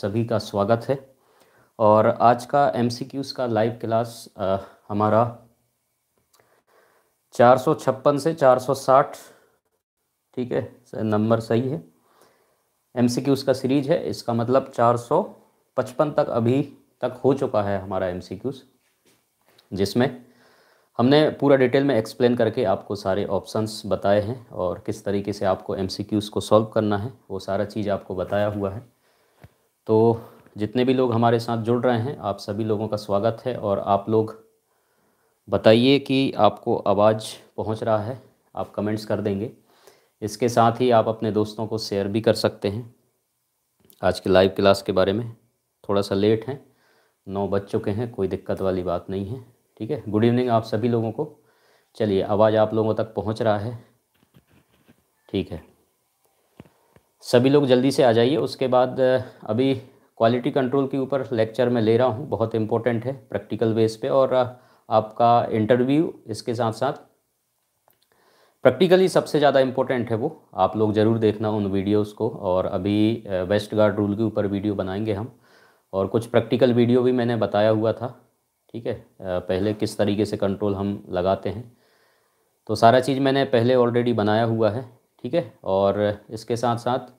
सभी का स्वागत है और आज का एम का लाइव क्लास हमारा 456 से 460 ठीक है नंबर सही है एम का सीरीज है इसका मतलब 455 तक अभी तक हो चुका है हमारा एम जिसमें हमने पूरा डिटेल में एक्सप्लेन करके आपको सारे ऑप्शंस बताए हैं और किस तरीके से आपको एम को सॉल्व करना है वो सारा चीज़ आपको बताया हुआ है तो जितने भी लोग हमारे साथ जुड़ रहे हैं आप सभी लोगों का स्वागत है और आप लोग बताइए कि आपको आवाज़ पहुंच रहा है आप कमेंट्स कर देंगे इसके साथ ही आप अपने दोस्तों को शेयर भी कर सकते हैं आज के लाइव क्लास के बारे में थोड़ा सा लेट हैं नौ बज चुके हैं कोई दिक्कत वाली बात नहीं है ठीक है गुड इवनिंग आप सभी लोगों को चलिए आवाज़ आप लोगों तक पहुंच रहा है ठीक है सभी लोग जल्दी से आ जाइए उसके बाद अभी क्वालिटी कंट्रोल के ऊपर लेक्चर मैं ले रहा हूँ बहुत इम्पोर्टेंट है प्रैक्टिकल बेस पे और आपका इंटरव्यू इसके साथ साथ प्रैक्टिकली सबसे ज़्यादा इम्पोर्टेंट है वो आप लोग ज़रूर देखना उन वीडियोस को और अभी वेस्ट गार्ड रूल के ऊपर वीडियो बनाएंगे हम और कुछ प्रैक्टिकल वीडियो भी मैंने बताया हुआ था ठीक है पहले किस तरीके से कंट्रोल हम लगाते हैं तो सारा चीज़ मैंने पहले ऑलरेडी बनाया हुआ है ठीक है और इसके साथ साथ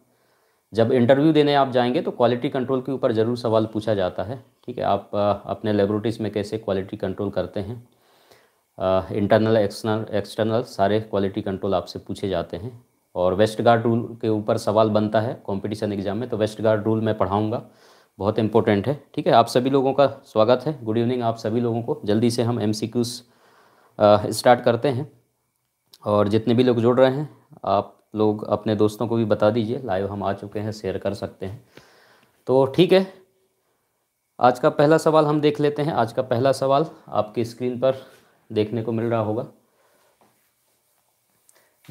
जब इंटरव्यू देने आप जाएंगे तो क्वालिटी कंट्रोल के ऊपर ज़रूर सवाल पूछा जाता है ठीक है आप अपने लेबोरेटरीज़ में कैसे क्वालिटी कंट्रोल करते हैं इंटरनल एक्सटर्नल एक्सटर्नल सारे क्वालिटी कंट्रोल आपसे पूछे जाते हैं और वेस्ट गार्ड रूल के ऊपर सवाल बनता है कंपटीशन एग्जाम में तो वेस्ट गार्ड रूल मैं पढ़ाऊँगा बहुत इंपॉर्टेंट है ठीक है आप सभी लोगों का स्वागत है गुड इवनिंग आप सभी लोगों को जल्दी से हम एम स्टार्ट करते हैं और जितने भी लोग जुड़ रहे हैं आप लोग अपने दोस्तों को भी बता दीजिए लाइव हम आ चुके हैं शेयर कर सकते हैं तो ठीक है आज का पहला सवाल हम देख लेते हैं आज का पहला सवाल आपकी स्क्रीन पर देखने को मिल रहा होगा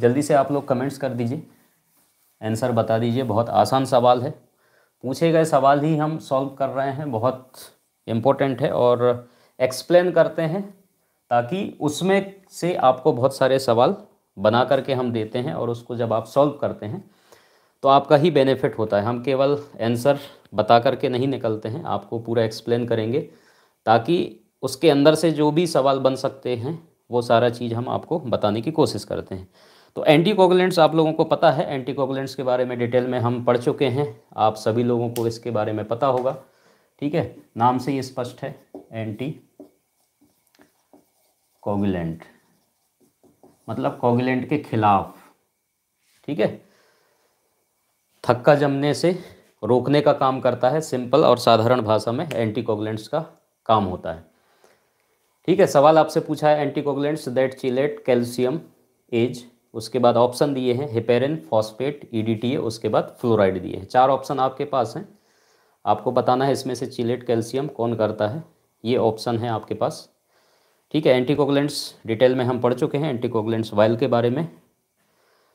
जल्दी से आप लोग कमेंट्स कर दीजिए आंसर बता दीजिए बहुत आसान सवाल है पूछे गए सवाल ही हम सॉल्व कर रहे हैं बहुत इम्पोर्टेंट है और एक्सप्लेन करते हैं ताकि उसमें से आपको बहुत सारे सवाल बना करके हम देते हैं और उसको जब आप सॉल्व करते हैं तो आपका ही बेनिफिट होता है हम केवल आंसर बता करके नहीं निकलते हैं आपको पूरा एक्सप्लेन करेंगे ताकि उसके अंदर से जो भी सवाल बन सकते हैं वो सारा चीज़ हम आपको बताने की कोशिश करते हैं तो एंटीकोगुलेंट्स आप लोगों को पता है एंटीकोगुलेंट्स के बारे में डिटेल में हम पढ़ चुके हैं आप सभी लोगों को इसके बारे में पता होगा ठीक है नाम से ही स्पष्ट है एंटी कोगुलेंट मतलब कोगुलेंट के खिलाफ ठीक है थक्का जमने से रोकने का काम करता है सिंपल और साधारण भाषा में एंटी कोगुलेंट्स का काम होता है ठीक है सवाल आपसे पूछा है anti coagulants that chelate calcium as उसके बाद ऑप्शन दिए हैं हिपेरिन फॉस्फेट ई उसके बाद फ्लोराइड दिए हैं चार ऑप्शन आपके पास हैं आपको बताना है इसमें से चिलेट कैल्शियम कौन करता है ये ऑप्शन है आपके पास ठीक है एंटीकोगलेंट्स डिटेल में हम पढ़ चुके हैं एंटीकोगलेंट्स वायल के बारे में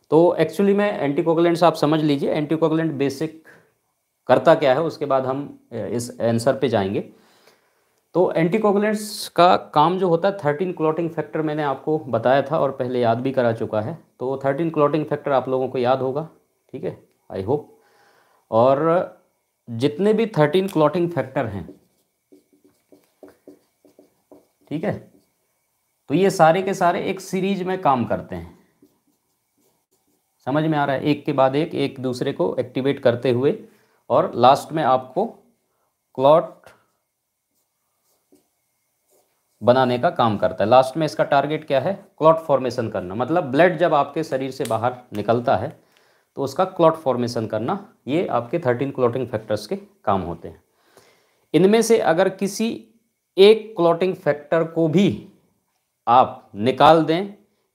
तो एक्चुअली में एंटीकोगलेंट्स आप समझ लीजिए एंटीकोगलेंट बेसिक करता क्या है उसके बाद हम इस आंसर पे जाएंगे तो एंटीकोगलेंट्स का काम जो होता है थर्टीन क्लॉटिंग फैक्टर मैंने आपको बताया था और पहले याद भी करा चुका है तो थर्टीन क्लॉटिंग फैक्टर आप लोगों को याद होगा ठीक है आई होप और जितने भी थर्टीन क्लॉटिंग फैक्टर हैं ठीक है तो ये सारे के सारे एक सीरीज में काम करते हैं समझ में आ रहा है एक के बाद एक एक दूसरे को एक्टिवेट करते हुए और लास्ट में आपको क्लॉट बनाने का काम करता है लास्ट में इसका टारगेट क्या है क्लॉट फॉर्मेशन करना मतलब ब्लड जब आपके शरीर से बाहर निकलता है तो उसका क्लॉट फॉर्मेशन करना ये आपके थर्टीन क्लॉटिंग फैक्टर्स के काम होते हैं इनमें से अगर किसी एक क्लॉटिंग फैक्टर को भी आप निकाल दें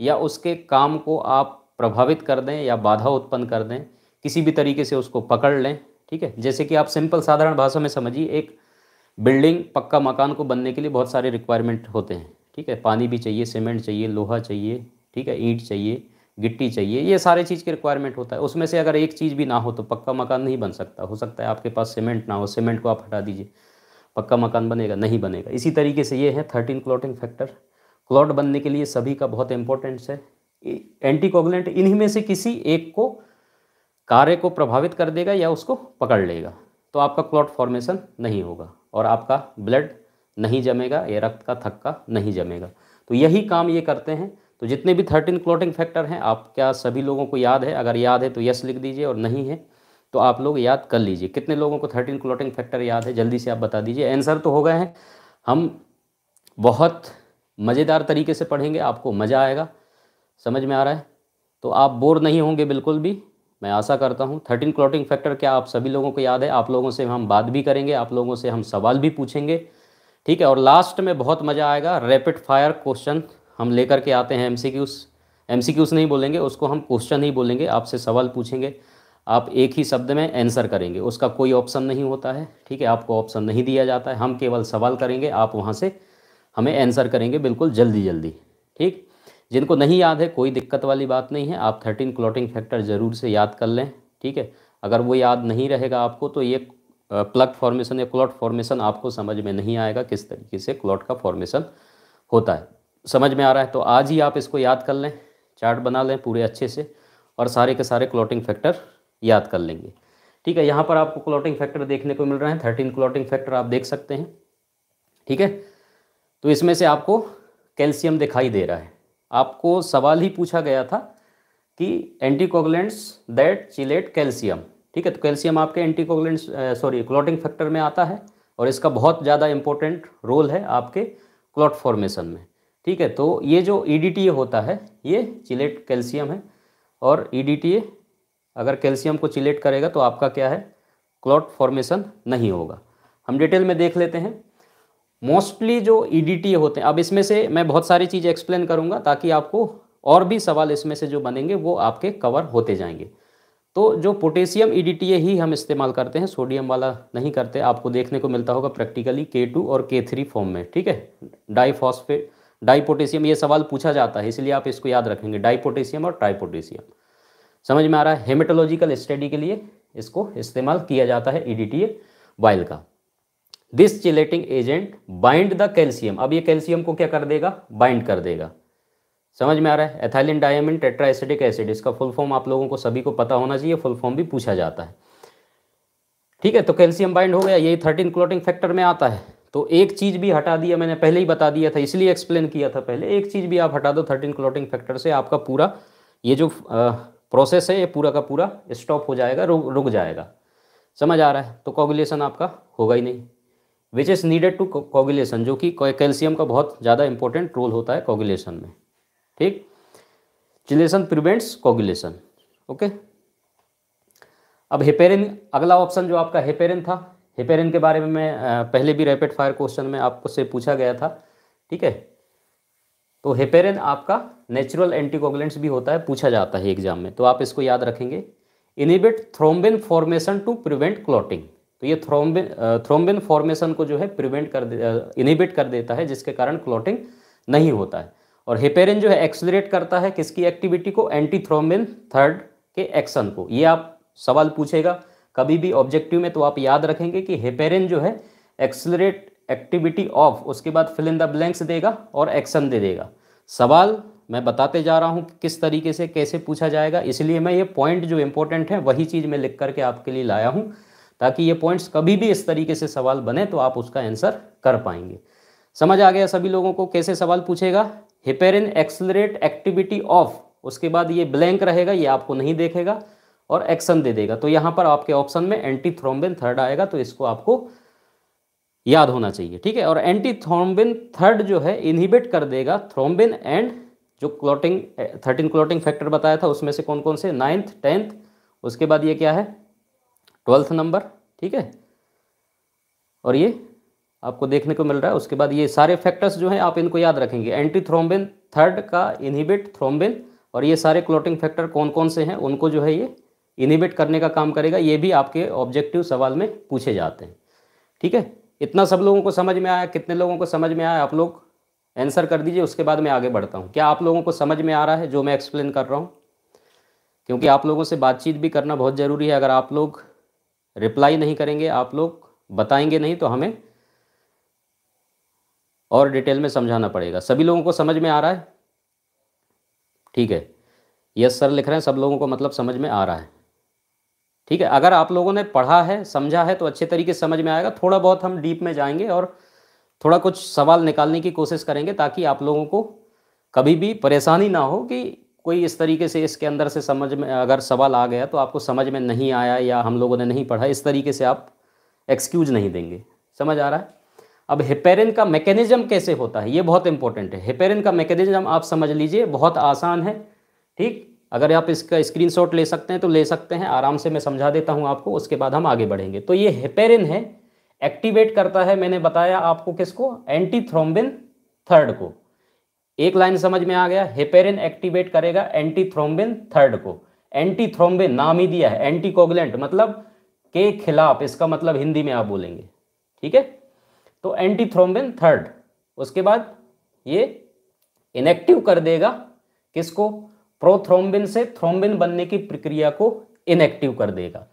या उसके काम को आप प्रभावित कर दें या बाधा उत्पन्न कर दें किसी भी तरीके से उसको पकड़ लें ठीक है जैसे कि आप सिंपल साधारण भाषा में समझिए एक बिल्डिंग पक्का मकान को बनने के लिए बहुत सारे रिक्वायरमेंट होते हैं ठीक है पानी भी चाहिए सीमेंट चाहिए लोहा चाहिए ठीक है ईट चाहिए गिट्टी चाहिए ये सारे चीज़ के रिक्वायरमेंट होता है उसमें से अगर एक चीज़ भी ना हो तो पक्का मकान नहीं बन सकता हो सकता है आपके पास सीमेंट ना हो सीमेंट को आप हटा दीजिए पक्का मकान बनेगा नहीं बनेगा इसी तरीके से ये है थर्टीन क्लोटिंग फैक्टर क्लॉट बनने के लिए सभी का बहुत इंपॉर्टेंस है एंटीकोगुलेंट इन्हीं में से किसी एक को कार्य को प्रभावित कर देगा या उसको पकड़ लेगा तो आपका क्लॉट फॉर्मेशन नहीं होगा और आपका ब्लड नहीं जमेगा या रक्त का थक्का नहीं जमेगा तो यही काम ये करते हैं तो जितने भी थर्टीन क्लॉटिंग फैक्टर हैं आप क्या सभी लोगों को याद है अगर याद है तो यस लिख दीजिए और नहीं है तो आप लोग याद कर लीजिए कितने लोगों को थर्टीन क्लॉटिंग फैक्टर याद है जल्दी से आप बता दीजिए आंसर तो हो गए हैं हम बहुत मज़ेदार तरीके से पढ़ेंगे आपको मज़ा आएगा समझ में आ रहा है तो आप बोर नहीं होंगे बिल्कुल भी मैं आशा करता हूँ थर्टीन क्लॉटिंग फैक्टर क्या आप सभी लोगों को याद है आप लोगों से हम बात भी करेंगे आप लोगों से हम सवाल भी पूछेंगे ठीक है और लास्ट में बहुत मज़ा आएगा रैपिड फायर क्वेश्चन हम लेकर के आते हैं एम सी क्यूस एम सी क्यूस नहीं बोलेंगे उसको हम क्वेश्चन ही बोलेंगे आपसे सवाल पूछेंगे आप एक ही शब्द में आंसर करेंगे उसका कोई ऑप्शन नहीं होता है ठीक है आपको ऑप्शन नहीं दिया जाता है हम केवल सवाल करेंगे आप वहाँ से हमें आंसर करेंगे बिल्कुल जल्दी जल्दी ठीक जिनको नहीं याद है कोई दिक्कत वाली बात नहीं है आप थर्टीन क्लॉटिंग फैक्टर ज़रूर से याद कर लें ठीक है अगर वो याद नहीं रहेगा आपको तो ये प्लग फॉर्मेशन या क्लॉट फॉर्मेशन आपको समझ में नहीं आएगा किस तरीके से क्लॉट का फॉर्मेशन होता है समझ में आ रहा है तो आज ही आप इसको याद कर लें चार्ट बना लें पूरे अच्छे से और सारे के सारे क्लॉटिंग फैक्टर याद कर लेंगे ठीक है यहाँ पर आपको क्लॉटिंग फैक्टर देखने को मिल रहे हैं थर्टीन क्लॉटिंग फैक्टर आप देख सकते हैं ठीक है तो इसमें से आपको कैल्शियम दिखाई दे रहा है आपको सवाल ही पूछा गया था कि एंटीकोगलेंट्स दैट चिलेट कैल्शियम ठीक है तो कैल्शियम आपके एंटीकोगलेंट्स सॉरी क्लॉटिंग फैक्टर में आता है और इसका बहुत ज़्यादा इंपॉर्टेंट रोल है आपके क्लॉट फॉर्मेशन में ठीक है तो ये जो ई e होता है ये चिलेट कैल्शियम है और ई e अगर कैल्शियम को चिलेट करेगा तो आपका क्या है क्लॉट फॉर्मेशन नहीं होगा हम डिटेल में देख लेते हैं मोस्टली जो ई e होते हैं अब इसमें से मैं बहुत सारी चीज़ें एक्सप्लेन करूँगा ताकि आपको और भी सवाल इसमें से जो बनेंगे वो आपके कवर होते जाएंगे तो जो पोटेशियम ई e ही हम इस्तेमाल करते हैं सोडियम वाला नहीं करते आपको देखने को मिलता होगा प्रैक्टिकली के टू और के थ्री फॉर्म में ठीक है डाईफॉस्फेट डाईपोटेशियम ये सवाल पूछा जाता है इसलिए आप इसको याद रखेंगे डाईपोटेशियम और ट्राईपोटेशियम समझ में आ रहा है हेमेटोलॉजिकल स्टडी के लिए इसको इस्तेमाल किया जाता है ई e डी वाइल का this chelating agent bind the calcium अब ये कैल्शियम को क्या कर देगा बाइंड कर देगा समझ में आ रहा है एथाइलिन डायमिन टेट्राएसिडिक एसिड इसका फुल फॉर्म आप लोगों को सभी को पता होना चाहिए फुल फॉर्म भी पूछा जाता है ठीक है तो कैल्शियम बाइंड हो गया यही थर्टीन क्लोटिंग फैक्टर में आता है तो एक चीज़ भी हटा दिया मैंने पहले ही बता दिया था इसलिए एक्सप्लेन किया था पहले एक चीज़ भी आप हटा दो थर्टीन क्लोटिंग फैक्टर से आपका पूरा ये जो प्रोसेस है ये पूरा का पूरा स्टॉप हो जाएगा रुक रुक जाएगा समझ आ रहा है तो कॉगुलेशन आपका होगा ही नहीं which is needed to coagulation जो कि कैल्शियम का बहुत ज़्यादा इंपॉर्टेंट रोल होता है कोगुलेशन में ठीक चिलेशन प्रिवेंट्स कोगुलेशन ओके अब हेपेरिन अगला ऑप्शन जो आपका हेपेरिन था हेपेरिन के बारे में मैं पहले भी रैपिड फायर क्वेश्चन में आपको से पूछा गया था ठीक है तो हेपेरिन आपका नेचुरल एंटीकोगुलेंट्स भी होता है पूछा जाता है एग्जाम में तो आप इसको याद रखेंगे inhibit thrombin formation to prevent clotting तो ये थ्रोम्बिन थ्रोम्बिन फॉर्मेशन को जो है प्रिवेंट कर दे इनिबिट कर देता है जिसके कारण क्लॉटिंग नहीं होता है और हेपेरिन जो है एक्सलरेट करता है किसकी एक्टिविटी को एंटी थ्रोम्बिन थर्ड के एक्शन को ये आप सवाल पूछेगा कभी भी ऑब्जेक्टिव में तो आप याद रखेंगे कि हेपेरिन जो है एक्सलरेट एक्टिविटी ऑफ उसके बाद फिल इन द ब्लैंक्स देगा और एक्शन दे देगा सवाल मैं बताते जा रहा हूँ कि किस तरीके से कैसे पूछा जाएगा इसलिए मैं ये पॉइंट जो इम्पोर्टेंट है वही चीज़ मैं लिख करके आपके लिए लाया हूँ ताकि ये पॉइंट्स कभी भी इस तरीके से सवाल बने तो आप उसका आंसर कर पाएंगे समझ आ गया सभी लोगों को कैसे सवाल पूछेगा हिपेरिन एक्सलरेट एक्टिविटी ऑफ उसके बाद ये ब्लैंक रहेगा ये आपको नहीं देखेगा और एक्शन दे देगा तो यहाँ पर आपके ऑप्शन में एंटी थ्रोम्बिन थर्ड आएगा तो इसको आपको याद होना चाहिए ठीक है और एंटी थ्रोम्बिन थर्ड जो है इनहिबिट कर देगा थ्रोम्बिन एंड जो क्लोटिंग थर्टीन क्लोटिंग फैक्टर बताया था उसमें से कौन कौन से नाइन्थ टेंथ उसके बाद ये क्या है ट्वेल्थ नंबर ठीक है और ये आपको देखने को मिल रहा है उसके बाद ये सारे फैक्टर्स जो हैं आप इनको याद रखेंगे एंटी थ्रोम्बिन थर्ड का इनहिबिट थ्रोम्बिन और ये सारे क्लोटिंग फैक्टर कौन कौन से हैं उनको जो है ये इनहिबिट करने का काम करेगा ये भी आपके ऑब्जेक्टिव सवाल में पूछे जाते हैं ठीक है इतना सब लोगों को समझ में आया कितने लोगों को समझ में आया आप लोग आंसर कर दीजिए उसके बाद मैं आगे बढ़ता हूँ क्या आप लोगों को समझ में आ रहा है जो मैं एक्सप्लेन कर रहा हूँ क्योंकि आप लोगों से बातचीत भी करना बहुत ज़रूरी है अगर आप लोग रिप्लाई नहीं करेंगे आप लोग बताएंगे नहीं तो हमें और डिटेल में समझाना पड़ेगा सभी लोगों को समझ में आ रहा है ठीक है यस सर लिख रहे हैं सब लोगों को मतलब समझ में आ रहा है ठीक है अगर आप लोगों ने पढ़ा है समझा है तो अच्छे तरीके से समझ में आएगा थोड़ा बहुत हम डीप में जाएंगे और थोड़ा कुछ सवाल निकालने की कोशिश करेंगे ताकि आप लोगों को कभी भी परेशानी ना हो कि कोई इस तरीके से इसके अंदर से समझ में अगर सवाल आ गया तो आपको समझ में नहीं आया या हम लोगों ने नहीं पढ़ा इस तरीके से आप एक्सक्यूज नहीं देंगे समझ आ रहा है अब हेपेरिन का मैकेनिज्म कैसे होता है ये बहुत इंपॉर्टेंट है हेपेरिन का मैकेनिज्म आप समझ लीजिए बहुत आसान है ठीक अगर आप इसका स्क्रीन ले सकते हैं तो ले सकते हैं आराम से मैं समझा देता हूँ आपको उसके बाद हम आगे बढ़ेंगे तो ये हेपेरिन है एक्टिवेट करता है मैंने बताया आपको किसको एंटी थ्रोम्बिन थर्ड को एक लाइन समझ में आ गया हेपेरिन एक्टिवेट करेगा एंटी थ्रोम्बिन थर्ड को एंटी थ्रोम्बिन नाम ही दिया है एंटी मतलब के खिलाफ इसका मतलब हिंदी में आप बोलेंगे ठीक है तो एंटी थ्रोम्बिन थर्ड उसके बाद ये इनएक्टिव कर देगा किसको प्रोथ्रोम्बिन से थ्रोम्बिन बनने की प्रक्रिया को इनएक्टिव कर देगा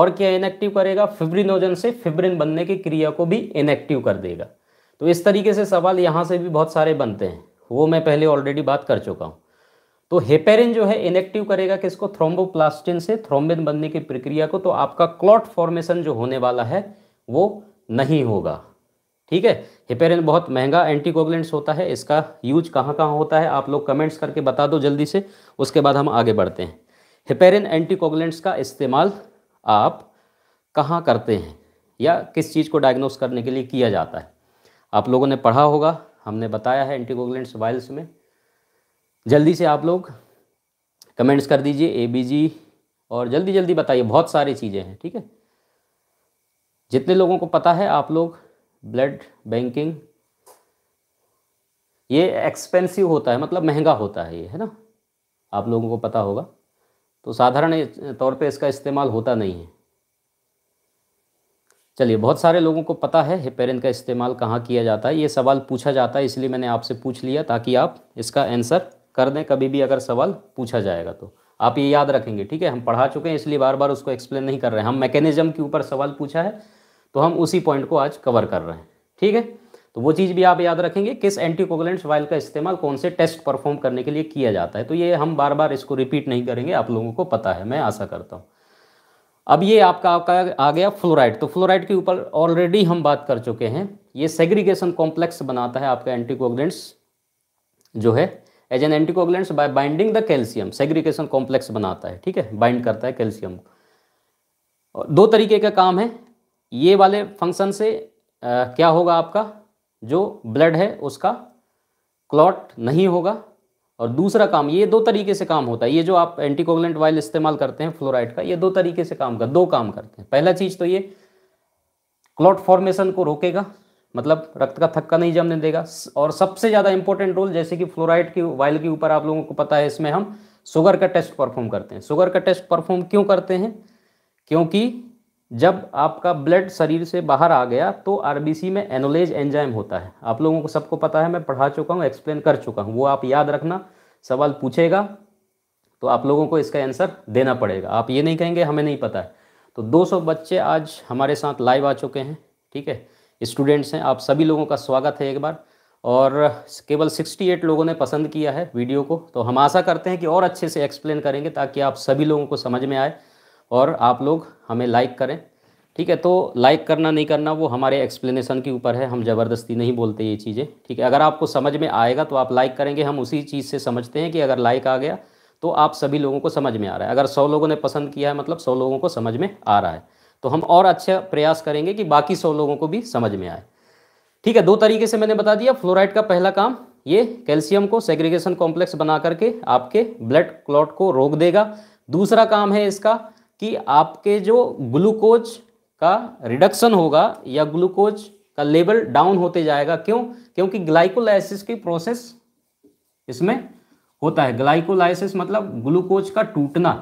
और क्या इनएक्टिव करेगा फिब्रिनोजन से फिब्रिन बनने की क्रिया को भी इनएक्टिव कर देगा तो इस तरीके से सवाल यहां से भी बहुत सारे बनते हैं वो मैं पहले ऑलरेडी बात कर चुका हूँ तो हेपेरिन जो है इनेक्टिव करेगा किसको थ्रोम्बोप्लास्टिन से थ्रोम्बिन बनने की प्रक्रिया को तो आपका क्लॉट फॉर्मेशन जो होने वाला है वो नहीं होगा ठीक है हेपेरिन बहुत महंगा एंटीकोगलेंट्स होता है इसका यूज कहाँ कहाँ होता है आप लोग कमेंट्स करके बता दो जल्दी से उसके बाद हम आगे बढ़ते हैं हेपेरिन एंटीकोगलेंट्स का इस्तेमाल आप कहाँ करते हैं या किस चीज़ को डायग्नोस करने के लिए किया जाता है आप लोगों ने पढ़ा होगा हमने बताया है एंटीकोगुलेंट्स वायल्स में जल्दी से आप लोग कमेंट्स कर दीजिए ए बी जी और जल्दी जल्दी बताइए बहुत सारी चीज़ें हैं ठीक है जितने लोगों को पता है आप लोग ब्लड बैंकिंग ये एक्सपेंसिव होता है मतलब महंगा होता है ये है ना आप लोगों को पता होगा तो साधारण तौर पे इसका इस्तेमाल होता नहीं है चलिए बहुत सारे लोगों को पता है हेपेरिन का इस्तेमाल कहाँ किया जाता है ये सवाल पूछा जाता है इसलिए मैंने आपसे पूछ लिया ताकि आप इसका आंसर कर दें कभी भी अगर सवाल पूछा जाएगा तो आप ये याद रखेंगे ठीक है हम पढ़ा चुके हैं इसलिए बार बार उसको एक्सप्लेन नहीं कर रहे हैं हम मैकेनिज्म के ऊपर सवाल पूछा है तो हम उसी पॉइंट को आज कवर कर रहे हैं ठीक है तो वो चीज़ भी आप याद रखेंगे किस एंटीकोगलेंट्स वायल का इस्तेमाल कौन से टेस्ट परफॉर्म करने के लिए किया जाता है तो ये हम बार बार इसको रिपीट नहीं करेंगे आप लोगों को पता है मैं आशा करता हूँ अब ये आपका आपका आ गया फ्लोराइड तो फ्लोराइड के ऊपर ऑलरेडी हम बात कर चुके हैं ये सेग्रीगेशन कॉम्प्लेक्स बनाता है आपका एंटीकोगलेंट्स जो है as an anticoagulants by binding the calcium segregation complex बनाता है ठीक है बाइंड करता है कैल्शियम को दो तरीके का काम है ये वाले फंक्शन से आ, क्या होगा आपका जो ब्लड है उसका क्लॉट नहीं होगा और दूसरा काम ये दो तरीके से काम होता है ये जो आप एंटीकोगलेंट वाइल इस्तेमाल करते हैं फ्लोराइड का ये दो तरीके से काम कर दो काम करते हैं पहला चीज़ तो ये क्लॉट फॉर्मेशन को रोकेगा मतलब रक्त का थक्का नहीं जमने देगा और सबसे ज़्यादा इंपॉर्टेंट रोल जैसे कि फ्लोराइड की वाइल के ऊपर आप लोगों को पता है इसमें हम शुगर का टेस्ट परफॉर्म करते हैं शुगर का टेस्ट परफॉर्म क्यों करते हैं क्योंकि जब आपका ब्लड शरीर से बाहर आ गया तो आर में एनोलेज एंजाइम होता है आप लोगों को सबको पता है मैं पढ़ा चुका हूँ एक्सप्लेन कर चुका हूँ वो आप याद रखना सवाल पूछेगा तो आप लोगों को इसका आंसर देना पड़ेगा आप ये नहीं कहेंगे हमें नहीं पता है तो 200 बच्चे आज हमारे साथ लाइव आ चुके हैं ठीक है स्टूडेंट्स हैं आप सभी लोगों का स्वागत है एक बार और केवल 68 लोगों ने पसंद किया है वीडियो को तो हम आशा करते हैं कि और अच्छे से एक्सप्लेन करेंगे ताकि आप सभी लोगों को समझ में आए और आप लोग हमें लाइक करें ठीक है तो लाइक करना नहीं करना वो हमारे एक्सप्लेनेशन के ऊपर है हम ज़बरदस्ती नहीं बोलते ये चीज़ें ठीक है अगर आपको समझ में आएगा तो आप लाइक करेंगे हम उसी चीज़ से समझते हैं कि अगर लाइक आ गया तो आप सभी लोगों को समझ में आ रहा है अगर सौ लोगों ने पसंद किया है मतलब सौ लोगों को समझ में आ रहा है तो हम और अच्छा प्रयास करेंगे कि बाकी सौ लोगों को भी समझ में आए ठीक है दो तरीके से मैंने बता दिया फ्लोराइड का पहला काम ये कैल्शियम को सेग्रीगेशन कॉम्प्लेक्स बना करके आपके ब्लड क्लॉट को रोक देगा दूसरा काम है इसका कि आपके जो ग्लूकोज का रिडक्शन होगा या ग्लूकोज का लेवल डाउन होते जाएगा क्यों क्योंकि ग्लाइकोलाइसिस की प्रोसेस इसमें होता है ग्लाइकोलाइसिस मतलब ग्लूकोज का टूटना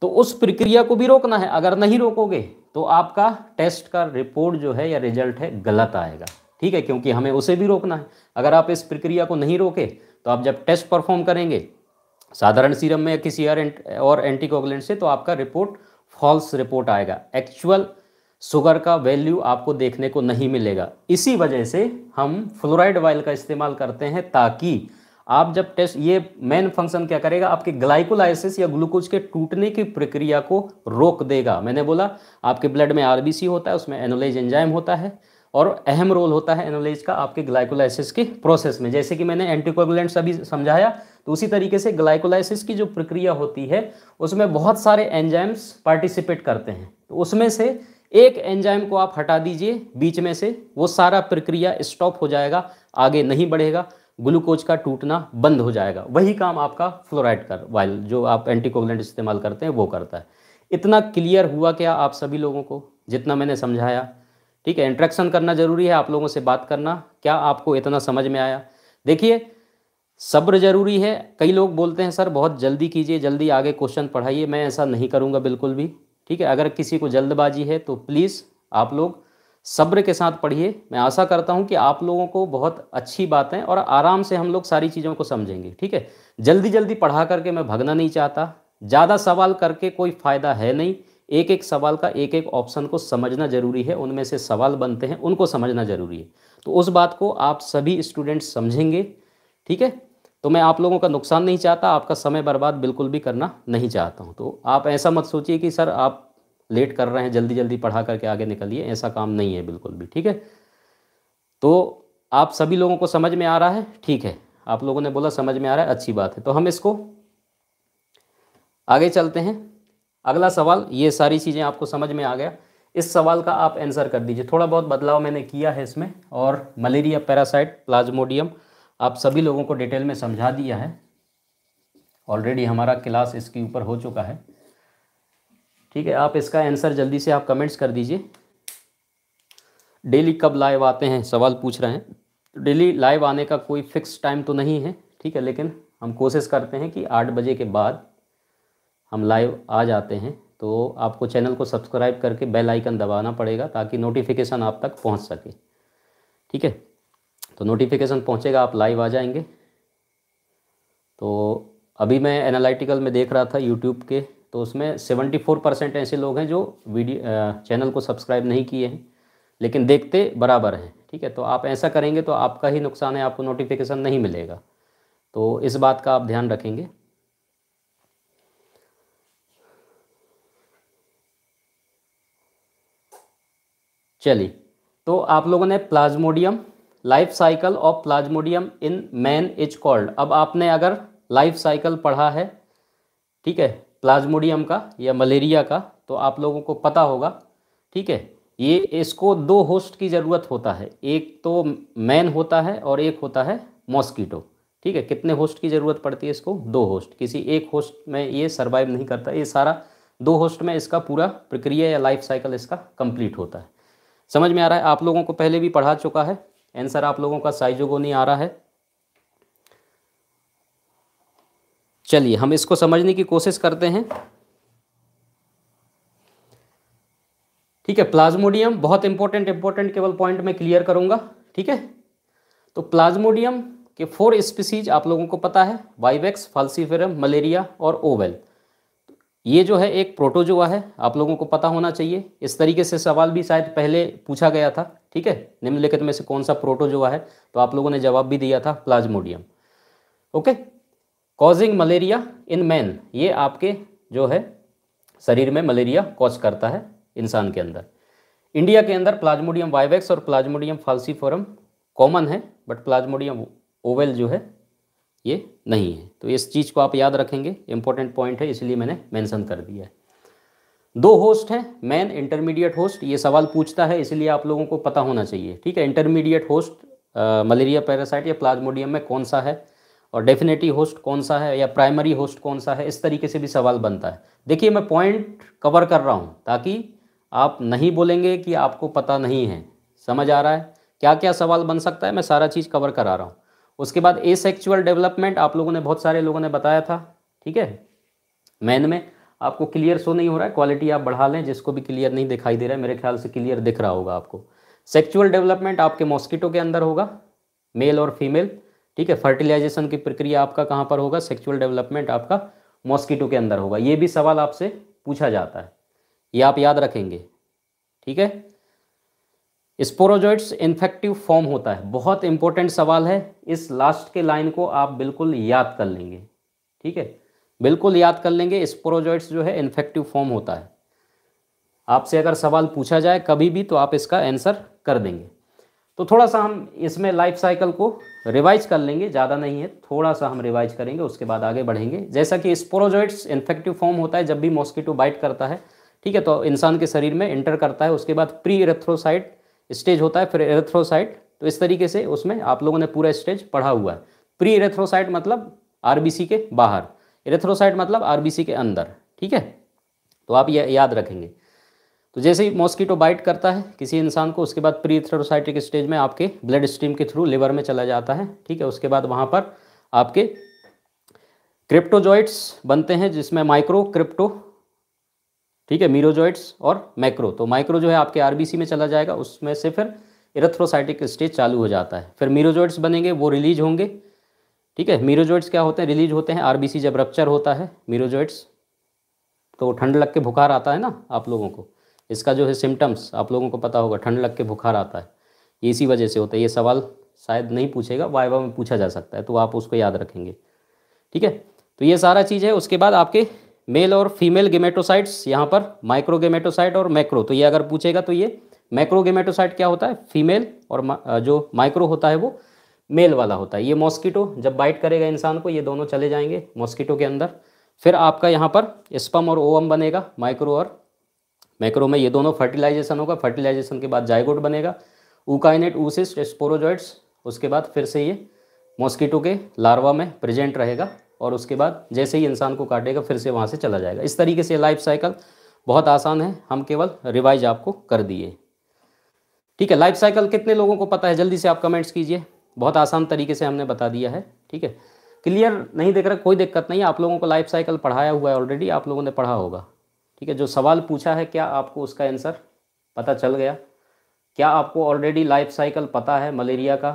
तो उस प्रक्रिया को भी रोकना है अगर नहीं रोकोगे तो आपका टेस्ट का रिपोर्ट जो है या रिजल्ट है गलत आएगा ठीक है क्योंकि हमें उसे भी रोकना है अगर आप इस प्रक्रिया को नहीं रोके तो आप जब टेस्ट परफॉर्म करेंगे साधारण सीरम में या किसी और एंटीकोगलेंट से तो आपका रिपोर्ट फॉल्स रिपोर्ट आएगा एक्चुअल शुगर का वैल्यू आपको देखने को नहीं मिलेगा इसी वजह से हम फ्लोराइड वाइल का इस्तेमाल करते हैं ताकि आप जब टेस्ट ये मेन फंक्शन क्या करेगा आपके ग्लाइकोलाइसिस या ग्लूकोज के टूटने की प्रक्रिया को रोक देगा मैंने बोला आपके ब्लड में आरबीसी होता है उसमें एनोलेज एंजाइम होता है और अहम रोल होता है एनोलेज का आपके ग्लाइकोलाइसिस के प्रोसेस में जैसे कि मैंने एंटीकोगुलेंट्स अभी समझाया तो उसी तरीके से ग्लाइकोलाइसिस की जो प्रक्रिया होती है उसमें बहुत सारे एंजाइम्स पार्टिसिपेट करते हैं तो उसमें से एक एंजाइम को आप हटा दीजिए बीच में से वो सारा प्रक्रिया स्टॉप हो जाएगा आगे नहीं बढ़ेगा ग्लूकोज का टूटना बंद हो जाएगा वही काम आपका फ्लोराइड कर वाइल जो आप एंटीकोगुलेंट इस्तेमाल करते हैं वो करता है इतना क्लियर हुआ क्या आप सभी लोगों को जितना मैंने समझाया ठीक है इंट्रैक्शन करना ज़रूरी है आप लोगों से बात करना क्या आपको इतना समझ में आया देखिए सब्र ज़रूरी है कई लोग बोलते हैं सर बहुत जल्दी कीजिए जल्दी आगे क्वेश्चन पढ़ाइए मैं ऐसा नहीं करूँगा बिल्कुल भी ठीक है अगर किसी को जल्दबाजी है तो प्लीज़ आप लोग सब्र के साथ पढ़िए मैं आशा करता हूँ कि आप लोगों को बहुत अच्छी बातें और आराम से हम लोग सारी चीज़ों को समझेंगे ठीक है जल्दी जल्दी पढ़ा करके मैं भगना नहीं चाहता ज़्यादा सवाल करके कोई फ़ायदा है नहीं एक एक सवाल का एक एक ऑप्शन को समझना ज़रूरी है उनमें से सवाल बनते हैं उनको समझना ज़रूरी है तो उस बात को आप सभी स्टूडेंट्स समझेंगे ठीक है तो मैं आप लोगों का नुकसान नहीं चाहता आपका समय बर्बाद बिल्कुल भी करना नहीं चाहता हूँ तो आप ऐसा मत सोचिए कि सर आप लेट कर रहे हैं जल्दी जल्दी पढ़ा करके आगे निकलिए ऐसा काम नहीं है बिल्कुल भी ठीक है तो आप सभी लोगों को समझ में आ रहा है ठीक है आप लोगों ने बोला समझ में आ रहा है अच्छी बात है तो हम इसको आगे चलते हैं अगला सवाल ये सारी चीज़ें आपको समझ में आ गया इस सवाल का आप आंसर कर दीजिए थोड़ा बहुत बदलाव मैंने किया है इसमें और मलेरिया पैरासाइट प्लाज्मोडियम आप सभी लोगों को डिटेल में समझा दिया है ऑलरेडी हमारा क्लास इसके ऊपर हो चुका है ठीक है आप इसका आंसर जल्दी से आप कमेंट्स कर दीजिए डेली कब लाइव आते हैं सवाल पूछ रहे हैं डेली लाइव आने का कोई फिक्स टाइम तो नहीं है ठीक है लेकिन हम कोशिश करते हैं कि आठ बजे के बाद हम लाइव आ जाते हैं तो आपको चैनल को सब्सक्राइब करके बेल आइकन दबाना पड़ेगा ताकि नोटिफिकेशन आप तक पहुंच सके ठीक है तो नोटिफिकेशन पहुंचेगा आप लाइव आ जाएंगे तो अभी मैं एनालिटिकल में देख रहा था यूट्यूब के तो उसमें सेवेंटी फोर परसेंट ऐसे लोग हैं जो वीडियो चैनल को सब्सक्राइब नहीं किए हैं लेकिन देखते बराबर हैं ठीक है तो आप ऐसा करेंगे तो आपका ही नुकसान है आपको नोटिफिकेशन नहीं मिलेगा तो इस बात का आप ध्यान रखेंगे चलिए तो आप लोगों ने plasmodium life cycle of plasmodium in man is called अब आपने अगर लाइफ साइकिल पढ़ा है ठीक है प्लाज्मोडियम का या मलेरिया का तो आप लोगों को पता होगा ठीक है ये इसको दो होस्ट की ज़रूरत होता है एक तो मैन होता है और एक होता है मॉस्कीटो ठीक है कितने होस्ट की ज़रूरत पड़ती है इसको दो होस्ट किसी एक होस्ट में ये सर्वाइव नहीं करता ये सारा दो होस्ट में इसका पूरा प्रक्रिया या लाइफ साइकिल इसका कंप्लीट होता है समझ में आ रहा है आप लोगों को पहले भी पढ़ा चुका है आंसर आप लोगों का नहीं आ रहा है चलिए हम इसको समझने की कोशिश करते हैं ठीक है प्लाज्मोडियम बहुत इंपॉर्टेंट इंपॉर्टेंट केवल पॉइंट में क्लियर करूंगा ठीक है तो प्लाज्मोडियम के फोर स्पीसीज आप लोगों को पता है वाइवेक्स फालसीफेरम मलेरिया और ओवेल ये जो है एक प्रोटोजोआ है आप लोगों को पता होना चाहिए इस तरीके से सवाल भी शायद पहले पूछा गया था ठीक है निम्नलिखित में से कौन सा प्रोटोजोआ है तो आप लोगों ने जवाब भी दिया था plasmodium okay causing malaria in man ये आपके जो है शरीर में मलेरिया कॉज करता है इंसान के अंदर इंडिया के अंदर प्लाज्मोडियम वाइवेक्स और प्लाज्मोडियम फालसीफोरम कॉमन है बट प्लाज्मोडियम ओवेल जो है ये नहीं है तो इस चीज़ को आप याद रखेंगे इंपॉर्टेंट पॉइंट है इसलिए मैंने मेंशन कर दिया है दो होस्ट हैं मैन इंटरमीडिएट होस्ट ये सवाल पूछता है इसलिए आप लोगों को पता होना चाहिए ठीक है इंटरमीडिएट होस्ट मलेरिया पैरासाइट या प्लाज्मोडियम में कौन सा है और डेफिनेटिव होस्ट कौन सा है या प्राइमरी होस्ट कौन सा है इस तरीके से भी सवाल बनता है देखिए मैं पॉइंट कवर कर रहा हूँ ताकि आप नहीं बोलेंगे कि आपको पता नहीं है समझ आ रहा है क्या क्या सवाल बन सकता है मैं सारा चीज़ कवर करा रहा हूँ उसके बाद ए सेक्चुअल डेवलपमेंट आप लोगों ने बहुत सारे लोगों ने बताया था ठीक है मैन में आपको क्लियर शो नहीं हो रहा है क्वालिटी आप बढ़ा लें जिसको भी क्लियर नहीं दिखाई दे रहा है मेरे ख्याल से क्लियर दिख रहा होगा आपको सेक्चुअल डेवलपमेंट आपके मॉस्किटो के अंदर होगा मेल और फीमेल ठीक है फर्टिलाइजेशन की प्रक्रिया आपका कहाँ पर होगा सेक्चुअल डेवलपमेंट आपका मॉस्किटो के अंदर होगा ये भी सवाल आपसे पूछा जाता है ये आप याद रखेंगे ठीक है स्पोरोजॉइट्स इन्फेक्टिव फॉर्म होता है बहुत इंपॉर्टेंट सवाल है इस लास्ट के लाइन को आप बिल्कुल याद कर लेंगे ठीक है बिल्कुल याद कर लेंगे स्पोरोजॉइट्स जो है इन्फेक्टिव फॉर्म होता है आपसे अगर सवाल पूछा जाए कभी भी तो आप इसका आंसर कर देंगे तो थोड़ा सा हम इसमें लाइफ साइकिल को रिवाइज कर लेंगे ज़्यादा नहीं है थोड़ा सा हम रिवाइज करेंगे उसके बाद आगे बढ़ेंगे जैसा कि स्पोरोजॉइट्स इन्फेक्टिव फॉर्म होता है जब भी मॉस्किटो बाइट करता है ठीक है तो इंसान के शरीर में एंटर करता है उसके बाद प्री इरेथ्रोसाइट स्टेज होता है फिर एरेथ्रोसाइट तो इस तरीके से उसमें आप लोगों ने पूरा स्टेज पढ़ा हुआ है प्री एरेथ्रोसाइट मतलब आर के बाहर एरेथ्रोसाइट मतलब आर के अंदर ठीक है तो आप ये याद रखेंगे तो जैसे ही मॉस्किटो बाइट करता है किसी इंसान को उसके बाद प्री एथ्रोसाइटिक स्टेज में आपके ब्लड स्ट्रीम के थ्रू लिवर में चला जाता है ठीक है उसके बाद वहाँ पर आपके क्रिप्टोजॉइट्स बनते हैं जिसमें माइक्रो क्रिप्टो ठीक है मीरोजॉइड्स और मैक्रो तो माइक्रो जो है आपके आरबीसी में चला जाएगा उसमें से फिर इरेथ्रोसाइटिक स्टेज चालू हो जाता है फिर मीरोजॉइड्स बनेंगे वो रिलीज होंगे ठीक है मीरोजॉइड्स क्या होते हैं रिलीज होते हैं आरबीसी जब रप्चर होता है मीरोजॉइड्स तो ठंड लग के बुखार आता है ना आप लोगों को इसका जो है सिम्टम्स आप लोगों को पता होगा ठंड लग के बुखार आता है ये इसी वजह से होता है ये सवाल शायद नहीं पूछेगा वाइवा में पूछा जा सकता है तो आप उसको याद रखेंगे ठीक है तो ये सारा चीज़ है उसके बाद आपके मेल और फीमेल गेमेटोसाइट्स यहाँ पर माइक्रोगेमेटोसाइट और मैक्रो तो ये अगर पूछेगा तो ये मैक्रोगेमेटोसाइट क्या होता है फीमेल और जो माइक्रो होता है वो मेल वाला होता है ये मॉस्किटो जब बाइट करेगा इंसान को ये दोनों चले जाएंगे मॉस्किटो के अंदर फिर आपका यहाँ पर स्पम और ओवम बनेगा माइक्रो और मैक्रो में ये दोनों फर्टिलाइजेशन होगा फर्टिलाइजेशन के बाद जायगोट बनेगा ऊकाइनेट ऊसिस्ट स्पोरोजॉइड्स उसके बाद फिर से ये मॉस्किटो के लार्वा में प्रेजेंट रहेगा और उसके बाद जैसे ही इंसान को काटेगा फिर से वहाँ से चला जाएगा इस तरीके से लाइफ साइकिल बहुत आसान है हम केवल रिवाइज आपको कर दिए ठीक है लाइफ साइकिल कितने लोगों को पता है जल्दी से आप कमेंट्स कीजिए बहुत आसान तरीके से हमने बता दिया है ठीक है क्लियर नहीं देख रहा कोई दिक्कत नहीं आप लोगों को लाइफ साइकिल पढ़ाया हुआ है ऑलरेडी आप लोगों ने पढ़ा होगा ठीक है जो सवाल पूछा है क्या आपको उसका आंसर पता चल गया क्या आपको ऑलरेडी लाइफ साइकिल पता है मलेरिया का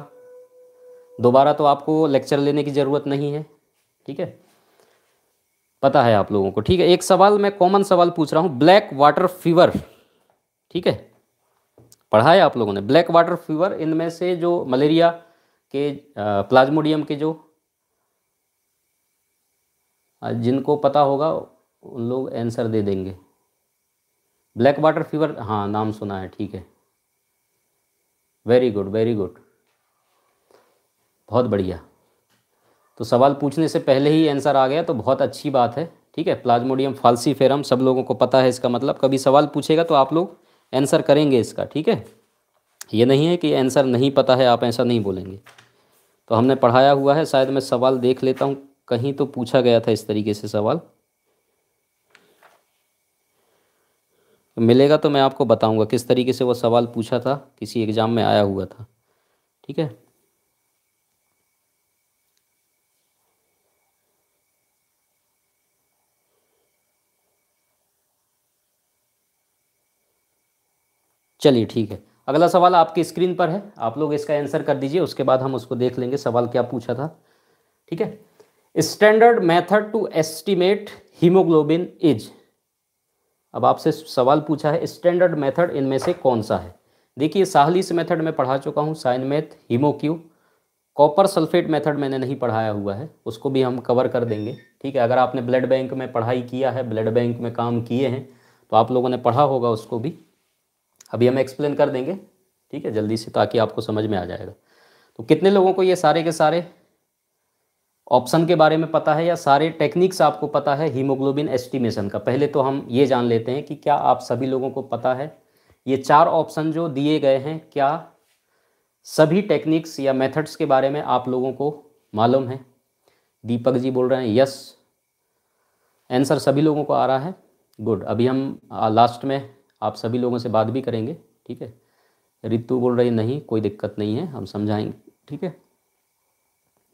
दोबारा तो आपको लेक्चर लेने की ज़रूरत नहीं है ठीक है पता है आप लोगों को ठीक है एक सवाल मैं कॉमन सवाल पूछ रहा हूँ ब्लैक वाटर फीवर ठीक है पढ़ा है आप लोगों ने ब्लैक वाटर फीवर इनमें से जो मलेरिया के प्लाज्मोडियम के जो जिनको पता होगा उन लोग आंसर दे देंगे ब्लैक वाटर फीवर हाँ नाम सुना है ठीक है वेरी गुड वेरी गुड बहुत बढ़िया तो सवाल पूछने से पहले ही आंसर आ गया तो बहुत अच्छी बात है ठीक है प्लाज्मोडियम फालसी फेरम सब लोगों को पता है इसका मतलब कभी सवाल पूछेगा तो आप लोग आंसर करेंगे इसका ठीक है ये नहीं है कि आंसर नहीं पता है आप ऐसा नहीं बोलेंगे तो हमने पढ़ाया हुआ है शायद मैं सवाल देख लेता हूँ कहीं तो पूछा गया था इस तरीके से सवाल मिलेगा तो मैं आपको बताऊंगा किस तरीके से वो सवाल पूछा था किसी एग्ज़ाम में आया हुआ था ठीक है चलिए ठीक है अगला सवाल आपके स्क्रीन पर है आप लोग इसका आंसर कर दीजिए उसके बाद हम उसको देख लेंगे सवाल क्या पूछा था ठीक है standard method to estimate haemoglobin is अब आपसे सवाल पूछा है स्टैंडर्ड मेथड इनमें से कौन सा है देखिए साहलीस मेथड में पढ़ा चुका हूँ cyanmeth HemoCue copper sulphate method मैंने नहीं पढ़ाया हुआ है उसको भी हम कवर कर देंगे ठीक है अगर आपने ब्लड बैंक में पढ़ाई किया है ब्लड बैंक में काम किए हैं तो आप लोगों ने पढ़ा होगा उसको भी अभी हम एक्सप्लेन कर देंगे ठीक है जल्दी से ताकि आपको समझ में आ जाएगा तो कितने लोगों को ये सारे के सारे ऑप्शन के बारे में पता है या सारे टेक्निक्स आपको पता है हीमोग्लोबिन एस्टिमेशन का पहले तो हम ये जान लेते हैं कि क्या आप सभी लोगों को पता है ये चार ऑप्शन जो दिए गए हैं क्या सभी टेक्निक्स या मेथड्स के बारे में आप लोगों को मालूम है दीपक जी बोल रहे हैं यस आंसर सभी लोगों को आ रहा है गुड अभी हम लास्ट में आप सभी लोगों से बात भी करेंगे ठीक है रितु बोल रही नहीं कोई दिक्कत नहीं है हम समझाएंगे ठीक है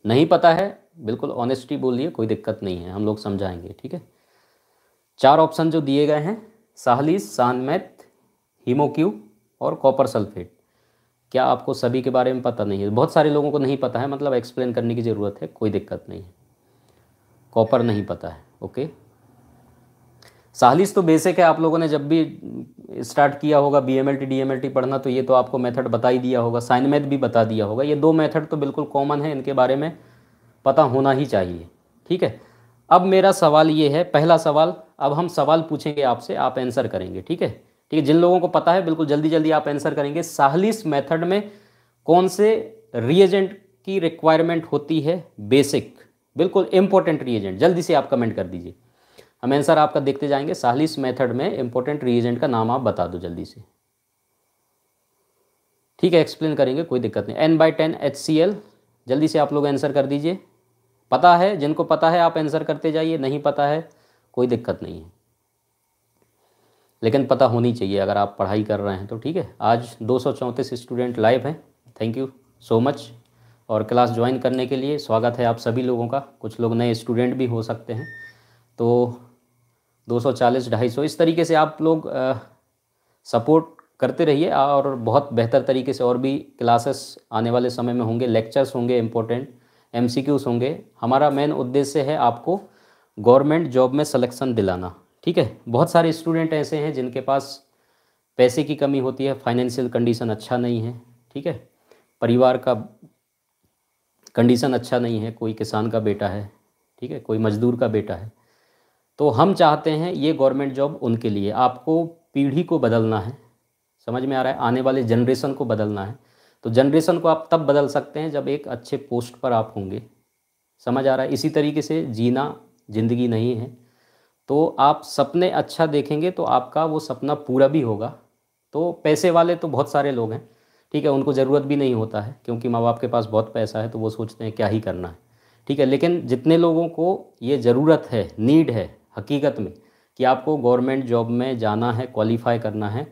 नहीं पता है बिल्कुल ऑनेस्टी बोलिए कोई दिक्कत नहीं है हम लोग समझाएंगे ठीक है चार ऑप्शन जो दिए गए हैं साहलीस सानमैथ हीमोक्यू और कॉपर सल्फेट क्या आपको सभी के बारे में पता नहीं है बहुत सारे लोगों को नहीं पता है मतलब एक्सप्लेन करने की ज़रूरत है कोई दिक्कत नहीं है कॉपर नहीं पता है ओके साहलिस तो बेसिक है आप लोगों ने जब भी स्टार्ट किया होगा B M L T D M L T पढ़ना तो ये तो आपको मेथड बता ही दिया होगा साइन मैथ भी बता दिया होगा ये दो मेथड तो बिल्कुल कॉमन है इनके बारे में पता होना ही चाहिए ठीक है अब मेरा सवाल ये है पहला सवाल अब हम सवाल पूछेंगे आपसे आप आंसर करेंगे ठीक है ठीक है जिन लोगों को पता है बिल्कुल जल्दी जल्दी आप आंसर करेंगे साहलिस मेथड में कौन से रिएजेंट की रिक्वायरमेंट होती है बेसिक बिल्कुल इंपॉर्टेंट रिएजेंट जल्दी से आप कमेंट कर दीजिए हम हाँ, आंसर आपका देखते जाएंगे साहलिस मेथड में इंपॉर्टेंट रीजेंट का नाम आप बता दो जल्दी से ठीक है एक्सप्लेन करेंगे कोई दिक्कत नहीं N by ten H C L जल्दी से आप लोग आंसर कर दीजिए पता है जिनको पता है आप आंसर करते जाइए नहीं पता है कोई दिक्कत नहीं है लेकिन पता होनी चाहिए अगर आप पढ़ाई कर रहे हैं तो ठीक है आज दो स्टूडेंट लाइव हैं थैंक यू सो मच और क्लास ज्वाइन करने के लिए स्वागत है आप सभी लोगों का कुछ लोग नए स्टूडेंट भी हो सकते हैं तो 240 250 इस तरीके से आप लोग सपोर्ट करते रहिए और बहुत बेहतर तरीके से और भी क्लासेस आने वाले समय में होंगे लेक्चर्स होंगे इम्पोर्टेंट एम होंगे हमारा मेन उद्देश्य है आपको गवर्नमेंट जॉब में सलेक्शन दिलाना ठीक है बहुत सारे स्टूडेंट ऐसे हैं जिनके पास पैसे की कमी होती है फाइनेंशियल कंडीशन अच्छा नहीं है ठीक है परिवार का कंडीशन अच्छा नहीं है कोई किसान का बेटा है ठीक है कोई मजदूर का बेटा है तो हम चाहते हैं ये गवर्नमेंट जॉब उनके लिए आपको पीढ़ी को बदलना है समझ में आ रहा है आने वाले जनरेशन को बदलना है तो जनरेशन को आप तब बदल सकते हैं जब एक अच्छे पोस्ट पर आप होंगे समझ आ रहा है इसी तरीके से जीना ज़िंदगी नहीं है तो आप सपने अच्छा देखेंगे तो आपका वो सपना पूरा भी होगा तो पैसे वाले तो बहुत सारे लोग हैं ठीक है उनको ज़रूरत भी नहीं होता है क्योंकि माँ बाप के पास बहुत पैसा है तो वो सोचते हैं क्या ही करना है ठीक है लेकिन जितने लोगों को ये ज़रूरत है नीड है हकीकत में कि आपको गवर्नमेंट जॉब में जाना है क्वालिफाई करना है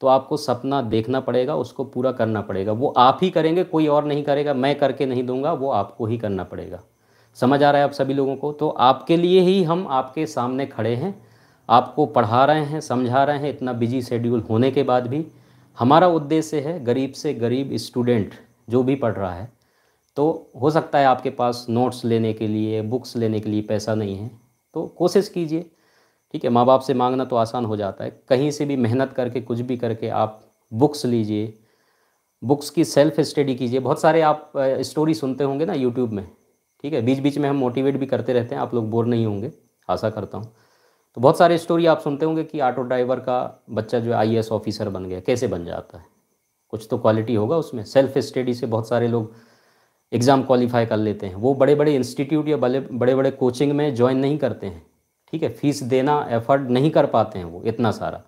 तो आपको सपना देखना पड़ेगा उसको पूरा करना पड़ेगा वो आप ही करेंगे कोई और नहीं करेगा मैं करके नहीं दूंगा वो आपको ही करना पड़ेगा समझ आ रहा है आप सभी लोगों को तो आपके लिए ही हम आपके सामने खड़े हैं आपको पढ़ा रहे हैं समझा रहे हैं इतना बिजी शेड्यूल होने के बाद भी हमारा उद्देश्य है गरीब से गरीब स्टूडेंट जो भी पढ़ रहा है तो हो सकता है आपके पास नोट्स लेने के लिए बुक्स लेने के लिए पैसा नहीं है तो कोशिश कीजिए ठीक है माँ बाप से मांगना तो आसान हो जाता है कहीं से भी मेहनत करके कुछ भी करके आप बुक्स लीजिए बुक्स की सेल्फ स्टडी कीजिए बहुत सारे आप स्टोरी सुनते होंगे ना यूट्यूब में ठीक है बीच बीच में हम मोटिवेट भी करते रहते हैं आप लोग बोर नहीं होंगे आशा करता हूँ तो बहुत सारे स्टोरी आप सुनते होंगे कि ऑटो ड्राइवर का बच्चा जो है आई ऑफिसर बन गया कैसे बन जाता है कुछ तो क्वालिटी होगा उसमें सेल्फ स्टडी से बहुत सारे लोग एग्ज़ाम क्वालिफाई कर लेते हैं वो बड़े बड़े इंस्टीट्यूट या बड़े बड़े बड़े कोचिंग में ज्वाइन नहीं करते हैं ठीक है फीस देना एफर्ड नहीं कर पाते हैं वो इतना सारा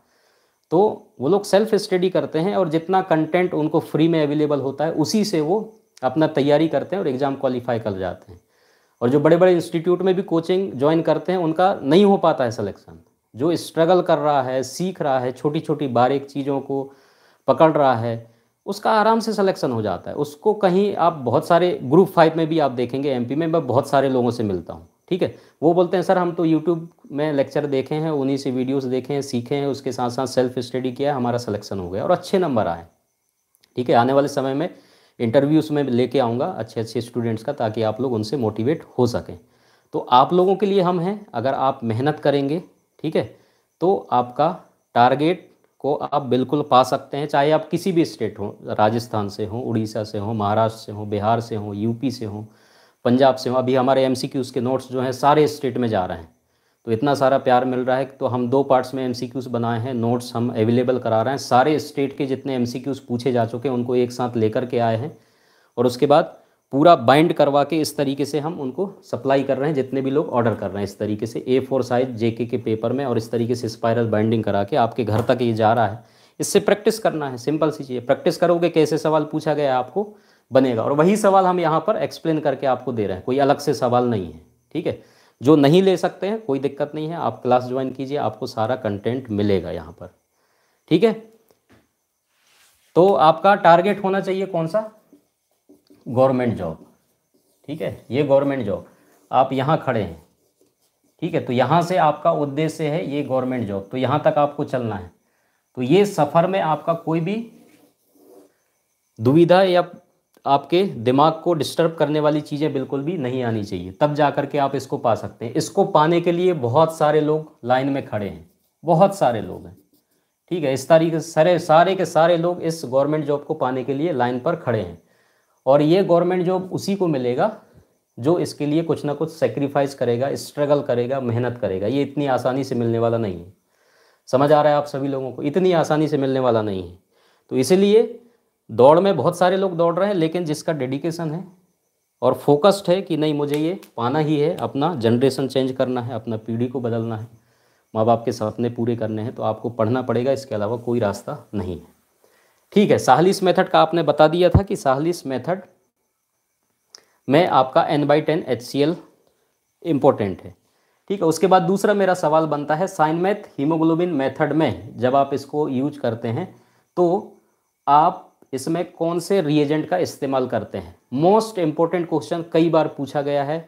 तो वो लोग सेल्फ स्टडी करते हैं और जितना कंटेंट उनको फ्री में अवेलेबल होता है उसी से वो अपना तैयारी करते हैं और एग्ज़ाम क्वालिफाई कर जाते हैं और जो बड़े बड़े इंस्टीट्यूट में भी कोचिंग ज्वाइन करते हैं उनका नहीं हो पाता है सलेक्शन जो स्ट्रगल कर रहा है सीख रहा है छोटी छोटी बारीक चीज़ों को पकड़ रहा है उसका आराम से सिलेक्शन हो जाता है उसको कहीं आप बहुत सारे ग्रुप फाइव में भी आप देखेंगे एम में मैं बहुत सारे लोगों से मिलता हूँ ठीक है वो बोलते हैं सर हम तो यूट्यूब में लेक्चर देखे हैं उन्हीं से वीडियोस देखे हैं सीखे हैं उसके साथ साथ सेल्फ स्टडी किया हमारा सिलेक्शन हो गया और अच्छे नंबर आए ठीक है आने वाले समय में इंटरव्यूज़ में लेके आऊँगा अच्छे अच्छे स्टूडेंट्स का ताकि आप लोग उनसे मोटिवेट हो सकें तो आप लोगों के लिए हम हैं अगर आप मेहनत करेंगे ठीक है तो आपका टारगेट को आप बिल्कुल पा सकते हैं चाहे आप किसी भी स्टेट हों राजस्थान से हों उड़ीसा से हों महाराष्ट्र से हों बिहार से हों यूपी से हों पंजाब से हों अभी हमारे एम के नोट्स जो हैं सारे स्टेट में जा रहे हैं तो इतना सारा प्यार मिल रहा है तो हम दो पार्ट्स में एम बनाए हैं नोट्स हम अवेलेबल करा रहे हैं सारे स्टेट के जितने एम पूछे जा चुके हैं उनको एक साथ लेकर के आए हैं और उसके बाद पूरा बाइंड करवा के इस तरीके से हम उनको सप्लाई कर रहे हैं जितने भी लोग ऑर्डर कर रहे हैं इस तरीके से ए फोर साइज जेके के पेपर में और इस तरीके से स्पायरल बाइंडिंग करा के आपके घर तक ये जा रहा है इससे प्रैक्टिस करना है सिंपल सी चीज़ प्रैक्टिस करोगे कैसे सवाल पूछा गया आपको बनेगा और वही सवाल हम यहाँ पर एक्सप्लेन करके आपको दे रहे हैं कोई अलग से सवाल नहीं है ठीक है जो नहीं ले सकते हैं कोई दिक्कत नहीं है आप क्लास ज्वाइन कीजिए आपको सारा कंटेंट मिलेगा यहाँ पर ठीक है तो आपका टारगेट होना चाहिए कौन सा गवर्नमेंट जॉब ठीक है ये गवर्नमेंट जॉब आप यहाँ खड़े हैं ठीक है तो यहाँ से आपका उद्देश्य है ये गवर्नमेंट जॉब तो यहाँ तक आपको चलना है तो ये सफ़र में आपका कोई भी दुविधा या आपके दिमाग को डिस्टर्ब करने वाली चीज़ें बिल्कुल भी नहीं आनी चाहिए तब जा कर के आप इसको पा सकते हैं इसको पाने के लिए बहुत सारे लोग लाइन में खड़े हैं बहुत सारे लोग हैं ठीक है इस तरीके सारे सारे के सारे लोग इस गवर्नमेंट जॉब को पाने के लिए लाइन पर खड़े हैं और ये गवर्नमेंट जॉब उसी को मिलेगा जो इसके लिए कुछ ना कुछ सेक्रीफाइस करेगा स्ट्रगल करेगा मेहनत करेगा ये इतनी आसानी से मिलने वाला नहीं है समझ आ रहा है आप सभी लोगों को इतनी आसानी से मिलने वाला नहीं है तो इसीलिए दौड़ में बहुत सारे लोग दौड़ रहे हैं लेकिन जिसका डेडिकेशन है और फोकस्ड है कि नहीं मुझे ये पाना ही है अपना जनरेशन चेंज करना है अपना पीढ़ी को बदलना है माँ बाप के सपने पूरे करने हैं तो आपको पढ़ना पड़ेगा इसके अलावा कोई रास्ता नहीं है ठीक है साहलिस मेथड का आपने बता दिया था कि साहलिस मेथड में आपका N by ten H C L important है ठीक है उसके बाद दूसरा मेरा सवाल बनता है साइन मैथ हीमोग्लोबिन मेथड में जब आप इसको यूज करते हैं तो आप इसमें कौन से रिएजेंट का इस्तेमाल करते हैं मोस्ट इम्पोर्टेंट क्वेश्चन कई बार पूछा गया है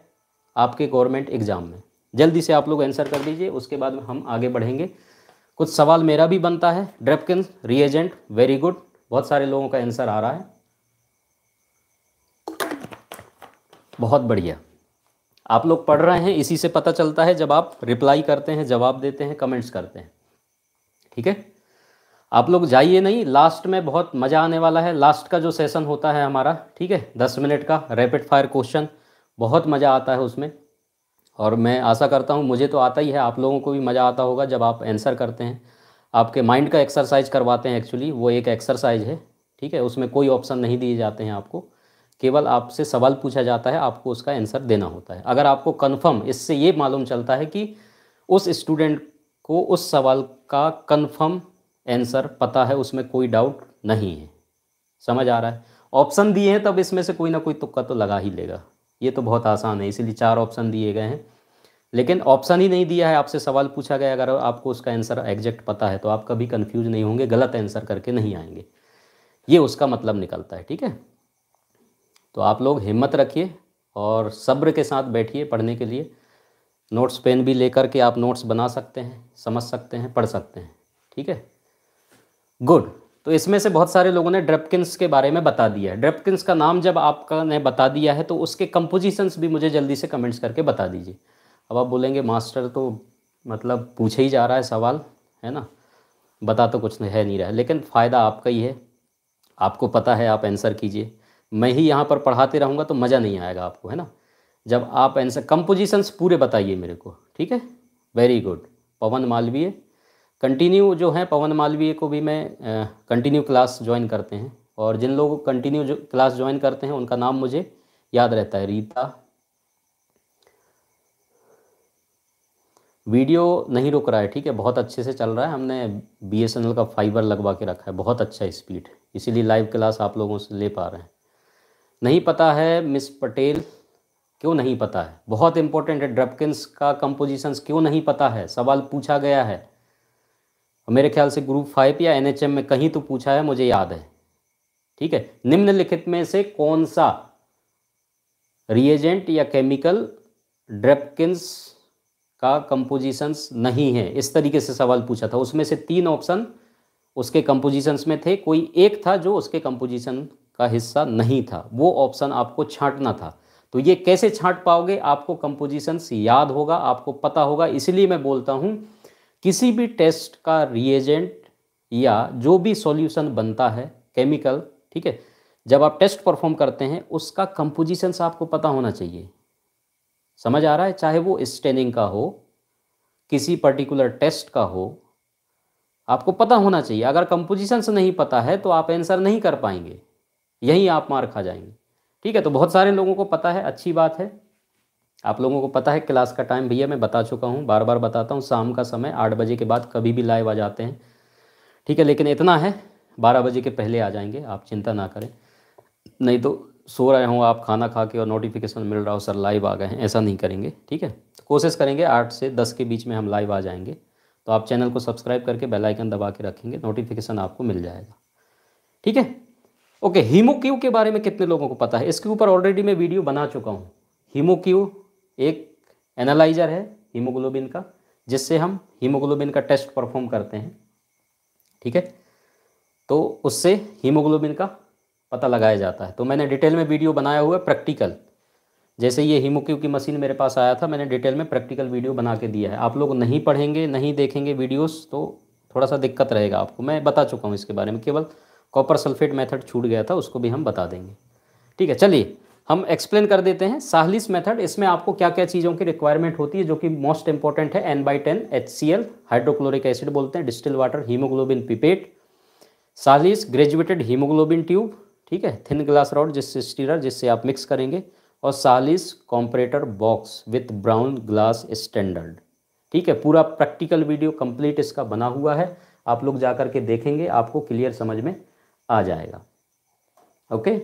आपके गवर्नमेंट एग्जाम में जल्दी से आप लोग आंसर कर दीजिए उसके बाद में हम आगे बढ़ेंगे कुछ सवाल मेरा भी बनता है ड्रेपकिन रिएजेंट वेरी गुड बहुत सारे लोगों का आंसर आ रहा है बहुत बढ़िया आप लोग पढ़ रहे हैं इसी से पता चलता है जब आप रिप्लाई करते हैं जवाब देते हैं कमेंट्स करते हैं ठीक है आप लोग जाइए नहीं लास्ट में बहुत मज़ा आने वाला है लास्ट का जो सेशन होता है हमारा ठीक है दस मिनट का रैपिड फायर क्वेश्चन बहुत मज़ा आता है उसमें और मैं आशा करता हूँ मुझे तो आता ही है आप लोगों को भी मज़ा आता होगा जब आप आंसर करते हैं आपके माइंड का एक्सरसाइज करवाते हैं एक्चुअली वो एक एक्सरसाइज है ठीक है उसमें कोई ऑप्शन नहीं दिए जाते हैं आपको केवल आपसे सवाल पूछा जाता है आपको उसका आंसर देना होता है अगर आपको कन्फर्म इससे ये मालूम चलता है कि उस स्टूडेंट को उस सवाल का कन्फर्म आंसर पता है उसमें कोई डाउट नहीं है समझ आ रहा है ऑप्शन दिए हैं तब इसमें से कोई ना कोई तुक्का तो लगा ही लेगा ये तो बहुत आसान है इसीलिए चार ऑप्शन दिए गए हैं लेकिन ऑप्शन ही नहीं दिया है आपसे सवाल पूछा गया अगर आपको उसका आंसर एग्जैक्ट पता है तो आप कभी कन्फ्यूज नहीं होंगे गलत आंसर करके नहीं आएंगे ये उसका मतलब निकलता है ठीक है तो आप लोग हिम्मत रखिए और सब्र के साथ बैठिए पढ़ने के लिए नोट्स पेन भी लेकर के आप नोट्स बना सकते हैं समझ सकते हैं पढ़ सकते हैं ठीक है गुड तो इसमें से बहुत सारे लोगों ने ड्रेपकिंस के बारे में बता दिया है ड्रेपकिंस का नाम जब आपका ने बता दिया है तो उसके कंपोजिशंस भी मुझे जल्दी से कमेंट्स करके बता दीजिए अब आप बोलेंगे मास्टर तो मतलब पूछे ही जा रहा है सवाल है ना बता तो कुछ नहीं है नहीं रहा लेकिन फ़ायदा आपका ही है आपको पता है आप आंसर कीजिए मैं ही यहाँ पर पढ़ाते रहूँगा तो मज़ा नहीं आएगा आपको है ना जब आप आंसर कंपोजिशंस पूरे बताइए मेरे को ठीक है very good Pawan Malviya continue जो है पवन मालवीय को भी मैं कंटिन्यू क्लास ज्वाइन करते हैं और जिन लोग कंटिन्यू क्लास ज्वाइन करते हैं उनका नाम मुझे याद रहता है रीता वीडियो नहीं रुक रहा है ठीक है बहुत अच्छे से चल रहा है हमने बी का फाइबर लगवा के रखा है बहुत अच्छा स्पीड इसीलिए लाइव क्लास आप लोगों से ले पा रहे हैं नहीं पता है मिस पटेल क्यों नहीं पता है बहुत इंपॉर्टेंट है ड्रपकिंस का कंपोजिशंस क्यों नहीं पता है सवाल पूछा गया है मेरे ख्याल से ग्रुप फाइव या एन में कहीं तो पूछा है मुझे याद है ठीक है निम्नलिखित में से कौन सा रिएजेंट या केमिकल ड्रपकिंस का कंपोजिशंस नहीं है इस तरीके से सवाल पूछा था उसमें से तीन ऑप्शन उसके कंपोजिशंस में थे कोई एक था जो उसके कंपोजिशन का हिस्सा नहीं था वो ऑप्शन आपको छांटना था तो ये कैसे छांट पाओगे आपको कंपोजिशंस याद होगा आपको पता होगा इसलिए मैं बोलता हूँ किसी भी टेस्ट का रिएजेंट या जो भी सॉल्यूशन बनता है केमिकल ठीक है जब आप टेस्ट परफॉर्म करते हैं उसका कंपोजिशंस आपको पता होना चाहिए समझ आ रहा है चाहे वो स्टेनिंग का हो किसी पर्टिकुलर टेस्ट का हो आपको पता होना चाहिए अगर कंपोजिशन से नहीं पता है तो आप आंसर नहीं कर पाएंगे यहीं आप मार खा जाएंगे ठीक है तो बहुत सारे लोगों को पता है अच्छी बात है आप लोगों को पता है क्लास का टाइम भैया मैं बता चुका हूँ बार बार बताता हूँ शाम का समय आठ बजे के बाद कभी भी लाइव आ जाते हैं ठीक है लेकिन इतना है बारह बजे के पहले आ जाएंगे आप चिंता ना करें नहीं तो सो रहे हों आप खाना खा के और नोटिफिकेशन मिल रहा हो सर लाइव आ गए हैं ऐसा नहीं करेंगे ठीक है तो कोशिश करेंगे आठ से दस के बीच में हम लाइव आ जाएंगे तो आप चैनल को सब्सक्राइब करके बेल आइकन दबा के रखेंगे नोटिफिकेशन आपको मिल जाएगा ठीक है ओके हीमोक्यू के बारे में कितने लोगों को पता है इसके ऊपर ऑलरेडी मैं वीडियो बना चुका हूँ हीमोक्यू एक एनालाइजर है हीमोग्लोबिन का जिससे हम हीमोग्लोबिन का टेस्ट परफॉर्म करते हैं ठीक है तो उससे हीमोग्लोबिन का पता लगाया जाता है तो मैंने डिटेल में वीडियो बनाया हुआ है प्रैक्टिकल जैसे ये हीमोक्यू की मशीन मेरे पास आया था मैंने डिटेल में प्रैक्टिकल वीडियो बना के दिया है आप लोग नहीं पढ़ेंगे नहीं देखेंगे वीडियोस तो थोड़ा सा दिक्कत रहेगा आपको मैं बता चुका हूँ इसके बारे में केवल कॉपर सल्फेट मेथड छूट गया था उसको भी हम बता देंगे ठीक है चलिए हम एक्सप्लेन कर देते हैं साहलिस मेथड इसमें आपको क्या क्या चीज़ों की रिक्वायरमेंट होती है जो कि मोस्ट इंपॉर्टेंट है N by ten H C L hydrochloric acid बोलते हैं distil water haemoglobin pipette Sahli's graduated haemoglobin tube ठीक है थिन ग्लास रॉड जिससे स्टीरर जिससे आप मिक्स करेंगे और Sahli's comparator box with brown glass standard ठीक है पूरा प्रैक्टिकल वीडियो कंप्लीट इसका बना हुआ है आप लोग जा के देखेंगे आपको क्लियर समझ में आ जाएगा ओके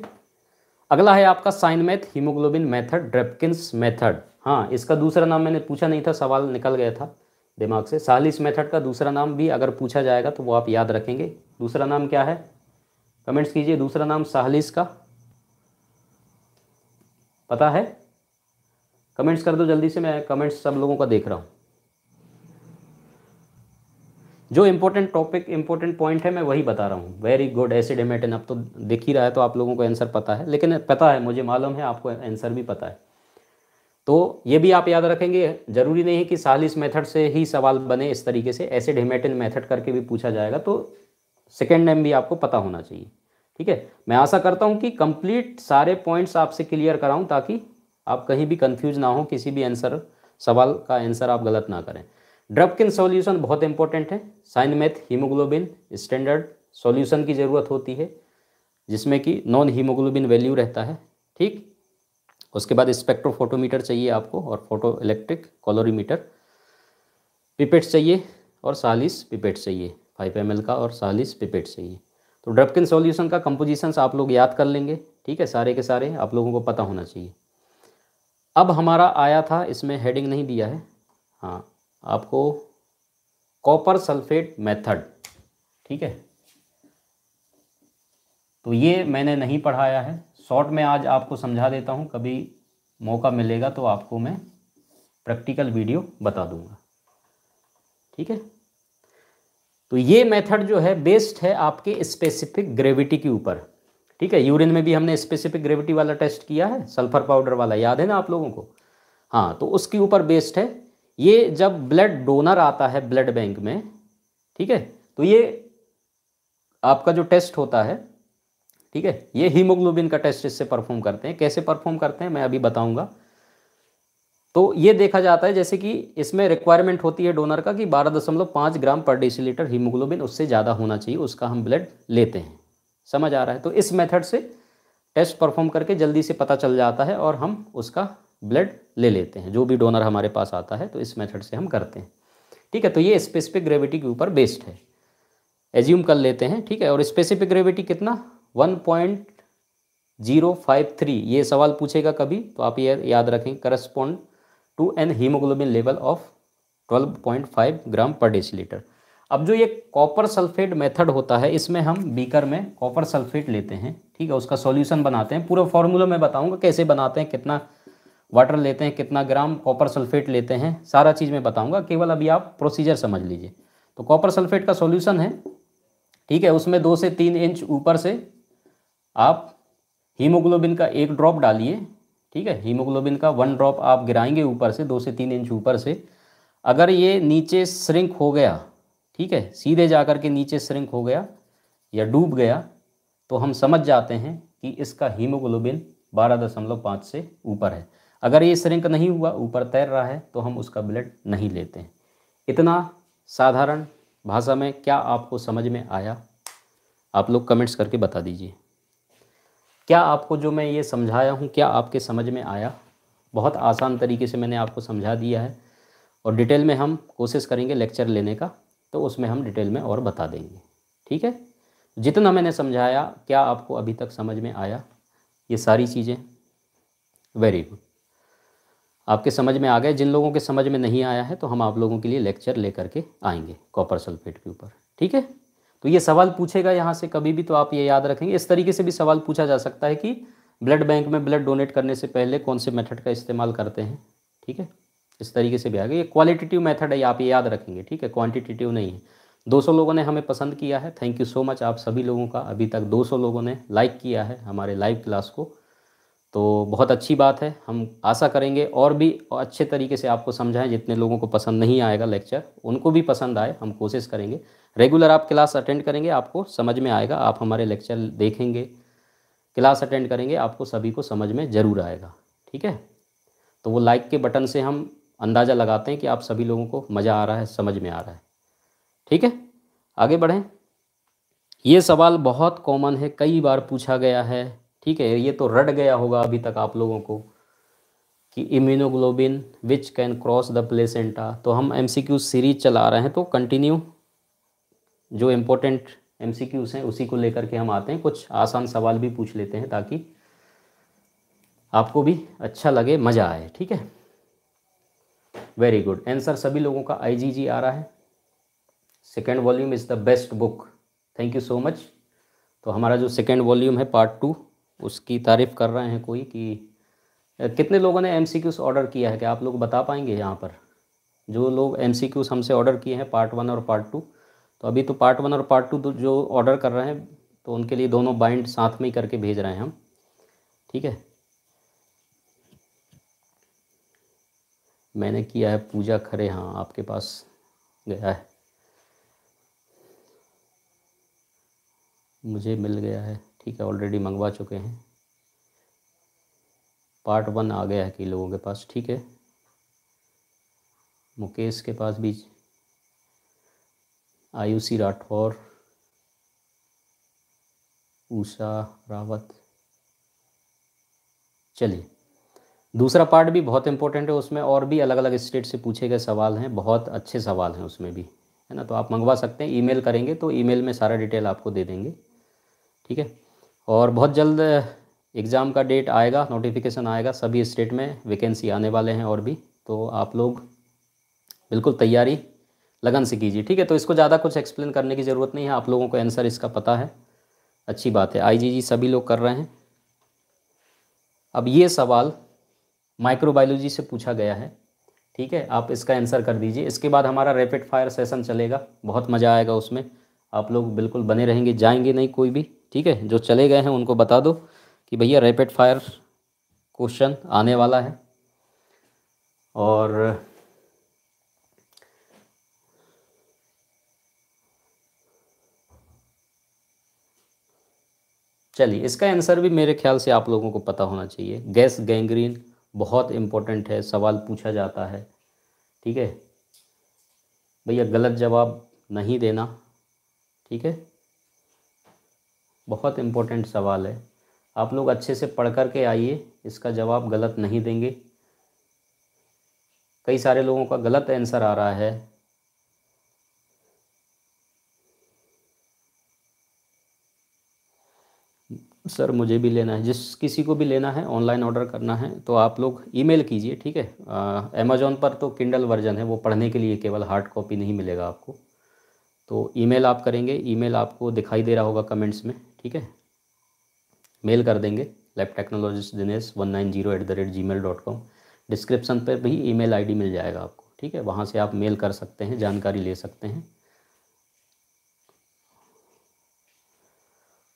अगला है आपका cyan meth haemoglobin method Drabkin's method हाँ इसका दूसरा नाम मैंने पूछा नहीं था सवाल निकल गया था दिमाग से सालिस मेथड का दूसरा नाम भी अगर पूछा जाएगा तो वो आप याद रखेंगे दूसरा नाम क्या है कमेंट्स कीजिए दूसरा नाम साहलिस का पता है कमेंट्स कर दो जल्दी से मैं कमेंट्स सब लोगों का देख रहा हूँ जो इम्पोर्टेंट टॉपिक इम्पोर्टेंट पॉइंट है मैं वही बता रहा हूँ वेरी गुड एसिड एमेटिन अब तो दिख ही रहा है तो आप लोगों को आंसर पता है लेकिन पता है मुझे मालूम है आपको आंसर भी पता है तो ये भी आप याद रखेंगे ज़रूरी नहीं है कि सालिस मेथड से ही सवाल बने इस तरीके से एसिड हेमेटिन मेथड करके भी पूछा जाएगा तो सेकेंड नेम भी आपको पता होना चाहिए ठीक है मैं आशा करता हूँ कि कंप्लीट सारे पॉइंट्स आपसे क्लियर कराऊँ ताकि आप कहीं भी कंफ्यूज ना हो किसी भी आंसर सवाल का आंसर आप गलत ना करें ड्रबकिन सॉल्यूशन बहुत इंपॉर्टेंट है साइनमेथ हीमोग्लोबिन स्टैंडर्ड सॉल्यूशन की ज़रूरत होती है जिसमें कि नॉन हीमोग्लोबिन वैल्यू रहता है ठीक उसके बाद स्पेक्ट्रोफोटोमीटर चाहिए आपको और फोटो इलेक्ट्रिक कॉलोरीमीटर पिपेट चाहिए और सालिस पिपेट चाहिए फाइव एम का और चालीस पिपेट चाहिए तो ड्रपकिन सॉल्यूशन का कंपोजिशंस आप लोग याद कर लेंगे ठीक है सारे के सारे आप लोगों को पता होना चाहिए अब हमारा आया था इसमें हेडिंग नहीं दिया है हाँ आपको कॉपर सल्फेट मेथड ठीक है तो ये मैंने नहीं पढ़ाया है शॉर्ट में आज आपको समझा देता हूँ कभी मौका मिलेगा तो आपको मैं प्रैक्टिकल वीडियो बता दूंगा ठीक है तो ये मेथड जो है बेस्ड है आपके स्पेसिफिक ग्रेविटी के ऊपर ठीक है यूरिन में भी हमने स्पेसिफिक ग्रेविटी वाला टेस्ट किया है सल्फर पाउडर वाला याद है ना आप लोगों को हाँ तो उसके ऊपर बेस्ड है ये जब ब्लड डोनर आता है ब्लड बैंक में ठीक है तो ये आपका जो टेस्ट होता है ठीक है ये हीमोग्लोबिन का टेस्ट इससे परफॉर्म करते हैं कैसे परफॉर्म करते हैं मैं अभी बताऊंगा तो ये देखा जाता है जैसे कि इसमें रिक्वायरमेंट होती है डोनर का कि 12.5 ग्राम पर डेसीलीटर हीमोग्लोबिन उससे ज़्यादा होना चाहिए उसका हम ब्लड लेते हैं समझ आ रहा है तो इस मेथड से टेस्ट परफॉर्म करके जल्दी से पता चल जाता है और हम उसका ब्लड ले लेते हैं जो भी डोनर हमारे पास आता है तो इस मेथड से हम करते हैं ठीक है तो ये स्पेसिफिक ग्रेविटी के ऊपर बेस्ड है एज्यूम कर लेते हैं ठीक है और स्पेसिफिक ग्रेविटी कितना one point zero five three ये सवाल पूछेगा कभी तो आप ये याद रखें correspond to an haemoglobin level of 12.5 gram per decilitre अब जो ये कॉपर सल्फेट मेथड होता है इसमें हम बीकर में कॉपर सल्फेट लेते हैं ठीक है उसका सॉल्यूशन बनाते हैं पूरा फॉर्मूला मैं बताऊंगा कैसे बनाते हैं कितना वाटर लेते हैं कितना ग्राम कॉपर सल्फेट लेते हैं सारा चीज़ मैं बताऊंगा केवल अभी आप प्रोसीजर समझ लीजिए तो कॉपर सल्फेट का सोल्यूशन है ठीक है उसमें दो से तीन इंच ऊपर से आप हीमोग्लोबिन का एक ड्रॉप डालिए ठीक है हीमोग्लोबिन का वन ड्रॉप आप गिराएंगे ऊपर से दो से तीन इंच ऊपर से अगर ये नीचे श्रिंक हो गया ठीक है सीधे जा कर के नीचे श्रिंक हो गया या डूब गया तो हम समझ जाते हैं कि इसका हीमोग्लोबिन बारह दशमलव पाँच से ऊपर है अगर ये श्रिंक नहीं हुआ ऊपर तैर रहा है तो हम उसका ब्लड नहीं लेते हैं इतना साधारण भाषा में क्या आपको समझ में आया आप लोग कमेंट्स करके बता दीजिए क्या आपको जो मैं ये समझाया हूँ क्या आपके समझ में आया बहुत आसान तरीके से मैंने आपको समझा दिया है और डिटेल में हम कोशिश करेंगे लेक्चर लेने का तो उसमें हम डिटेल में और बता देंगे ठीक है जितना मैंने समझाया क्या आपको अभी तक समझ में आया ये सारी चीज़ें वेरी गुड आपके समझ में आ गए जिन लोगों के समझ में नहीं आया है तो हम आप लोगों के लिए लेक्चर लेकर के आएंगे कॉपर सल्फेट के ऊपर ठीक है तो ये सवाल पूछेगा यहाँ से कभी भी तो आप ये याद रखेंगे इस तरीके से भी सवाल पूछा जा सकता है कि ब्लड बैंक में ब्लड डोनेट करने से पहले कौन से मेथड का इस्तेमाल करते हैं ठीक है इस तरीके से भी आ गया ये क्वालिटेटिव मेथड है आप ये याद रखेंगे ठीक है क्वांटिटेटिव नहीं है 200 लोगों ने हमें पसंद किया है थैंक यू सो मच आप सभी लोगों का अभी तक 200 लोगों ने लाइक किया है हमारे लाइव क्लास को तो बहुत अच्छी बात है हम आशा करेंगे और भी अच्छे तरीके से आपको समझाएं जितने लोगों को पसंद नहीं आएगा लेक्चर उनको भी पसंद आए हम कोशिश करेंगे रेगुलर आप क्लास अटेंड करेंगे आपको समझ में आएगा आप हमारे लेक्चर देखेंगे क्लास अटेंड करेंगे आपको सभी को समझ में ज़रूर आएगा ठीक है तो वो लाइक के बटन से हम अंदाज़ा लगाते हैं कि आप सभी लोगों को मज़ा आ रहा है समझ में आ रहा है ठीक है आगे बढ़ें ये सवाल बहुत कॉमन है कई बार पूछा गया है ठीक है ये तो रट गया होगा अभी तक आप लोगों को कि immunoglobin which can cross the placenta तो हम एम सीरीज चला रहे हैं तो कंटिन्यू जो इम्पोर्टेंट क्यूज हैं उसी को लेकर के हम आते हैं कुछ आसान सवाल भी पूछ लेते हैं ताकि आपको भी अच्छा लगे मज़ा आए ठीक है वेरी गुड आंसर सभी लोगों का आईजीजी आ रहा है second volume is the best book thank you so much तो हमारा जो सेकेंड वॉल्यूम है पार्ट टू उसकी तारीफ़ कर रहे हैं कोई कि कितने लोगों ने एम ऑर्डर किया है क्या आप लोग बता पाएंगे यहाँ पर जो लोग एम हमसे ऑर्डर किए हैं पार्ट वन और पार्ट टू तो अभी तो पार्ट वन और पार्ट टू जो ऑर्डर कर रहे हैं तो उनके लिए दोनों बाइंड साथ में ही करके भेज रहे हैं हम ठीक है मैंने किया है पूजा खरे हाँ आपके पास गया है मुझे मिल गया है ठीक है ऑलरेडी मंगवा चुके हैं पार्ट वन आ गया है कि लोगों के पास ठीक है मुकेश के पास भी आयुषी राठौर उषा रावत चलिए दूसरा पार्ट भी बहुत इंपॉर्टेंट है उसमें और भी अलग अलग स्टेट से पूछे गए सवाल हैं बहुत अच्छे सवाल हैं उसमें भी है ना तो आप मंगवा सकते हैं ईमेल करेंगे तो ईमेल में सारा डिटेल आपको दे देंगे ठीक है और बहुत जल्द एग्ज़ाम का डेट आएगा नोटिफिकेशन आएगा सभी स्टेट में वैकेंसी आने वाले हैं और भी तो आप लोग बिल्कुल तैयारी लगन से कीजिए ठीक है तो इसको ज़्यादा कुछ एक्सप्लेन करने की ज़रूरत नहीं है आप लोगों को आंसर इसका पता है अच्छी बात है आईजीजी सभी लोग कर रहे हैं अब ये सवाल माइक्रोबायोलॉजी से पूछा गया है ठीक है आप इसका आंसर कर दीजिए इसके बाद हमारा रैपिड फायर सेशन चलेगा बहुत मज़ा आएगा उसमें आप लोग बिल्कुल बने रहेंगे जाएंगे नहीं कोई भी ठीक है जो चले गए हैं उनको बता दो कि भैया रैपिड फायर क्वेश्चन आने वाला है और चलिए इसका आंसर भी मेरे ख्याल से आप लोगों को पता होना चाहिए गैस गैंग्रीन बहुत इम्पोर्टेंट है सवाल पूछा जाता है ठीक है भैया गलत जवाब नहीं देना ठीक है बहुत इम्पोर्टेंट सवाल है आप लोग अच्छे से पढ़ कर के आइए इसका जवाब गलत नहीं देंगे कई सारे लोगों का गलत आंसर आ रहा है सर मुझे भी लेना है जिस किसी को भी लेना है ऑनलाइन ऑर्डर करना है तो आप लोग ईमेल कीजिए ठीक है अमेज़ोन पर तो किंडल वर्जन है वो पढ़ने के लिए केवल हार्ड कॉपी नहीं मिलेगा आपको तो ईमेल आप करेंगे ईमेल आपको दिखाई दे रहा होगा कमेंट्स में ठीक है मेल कर देंगे lab technologist Dinesh one nine zero eight the rate Gmail dot com description पर भी आई डी मिल जाएगा आपको ठीक है वहाँ से आप मेल कर सकते हैं जानकारी ले सकते हैं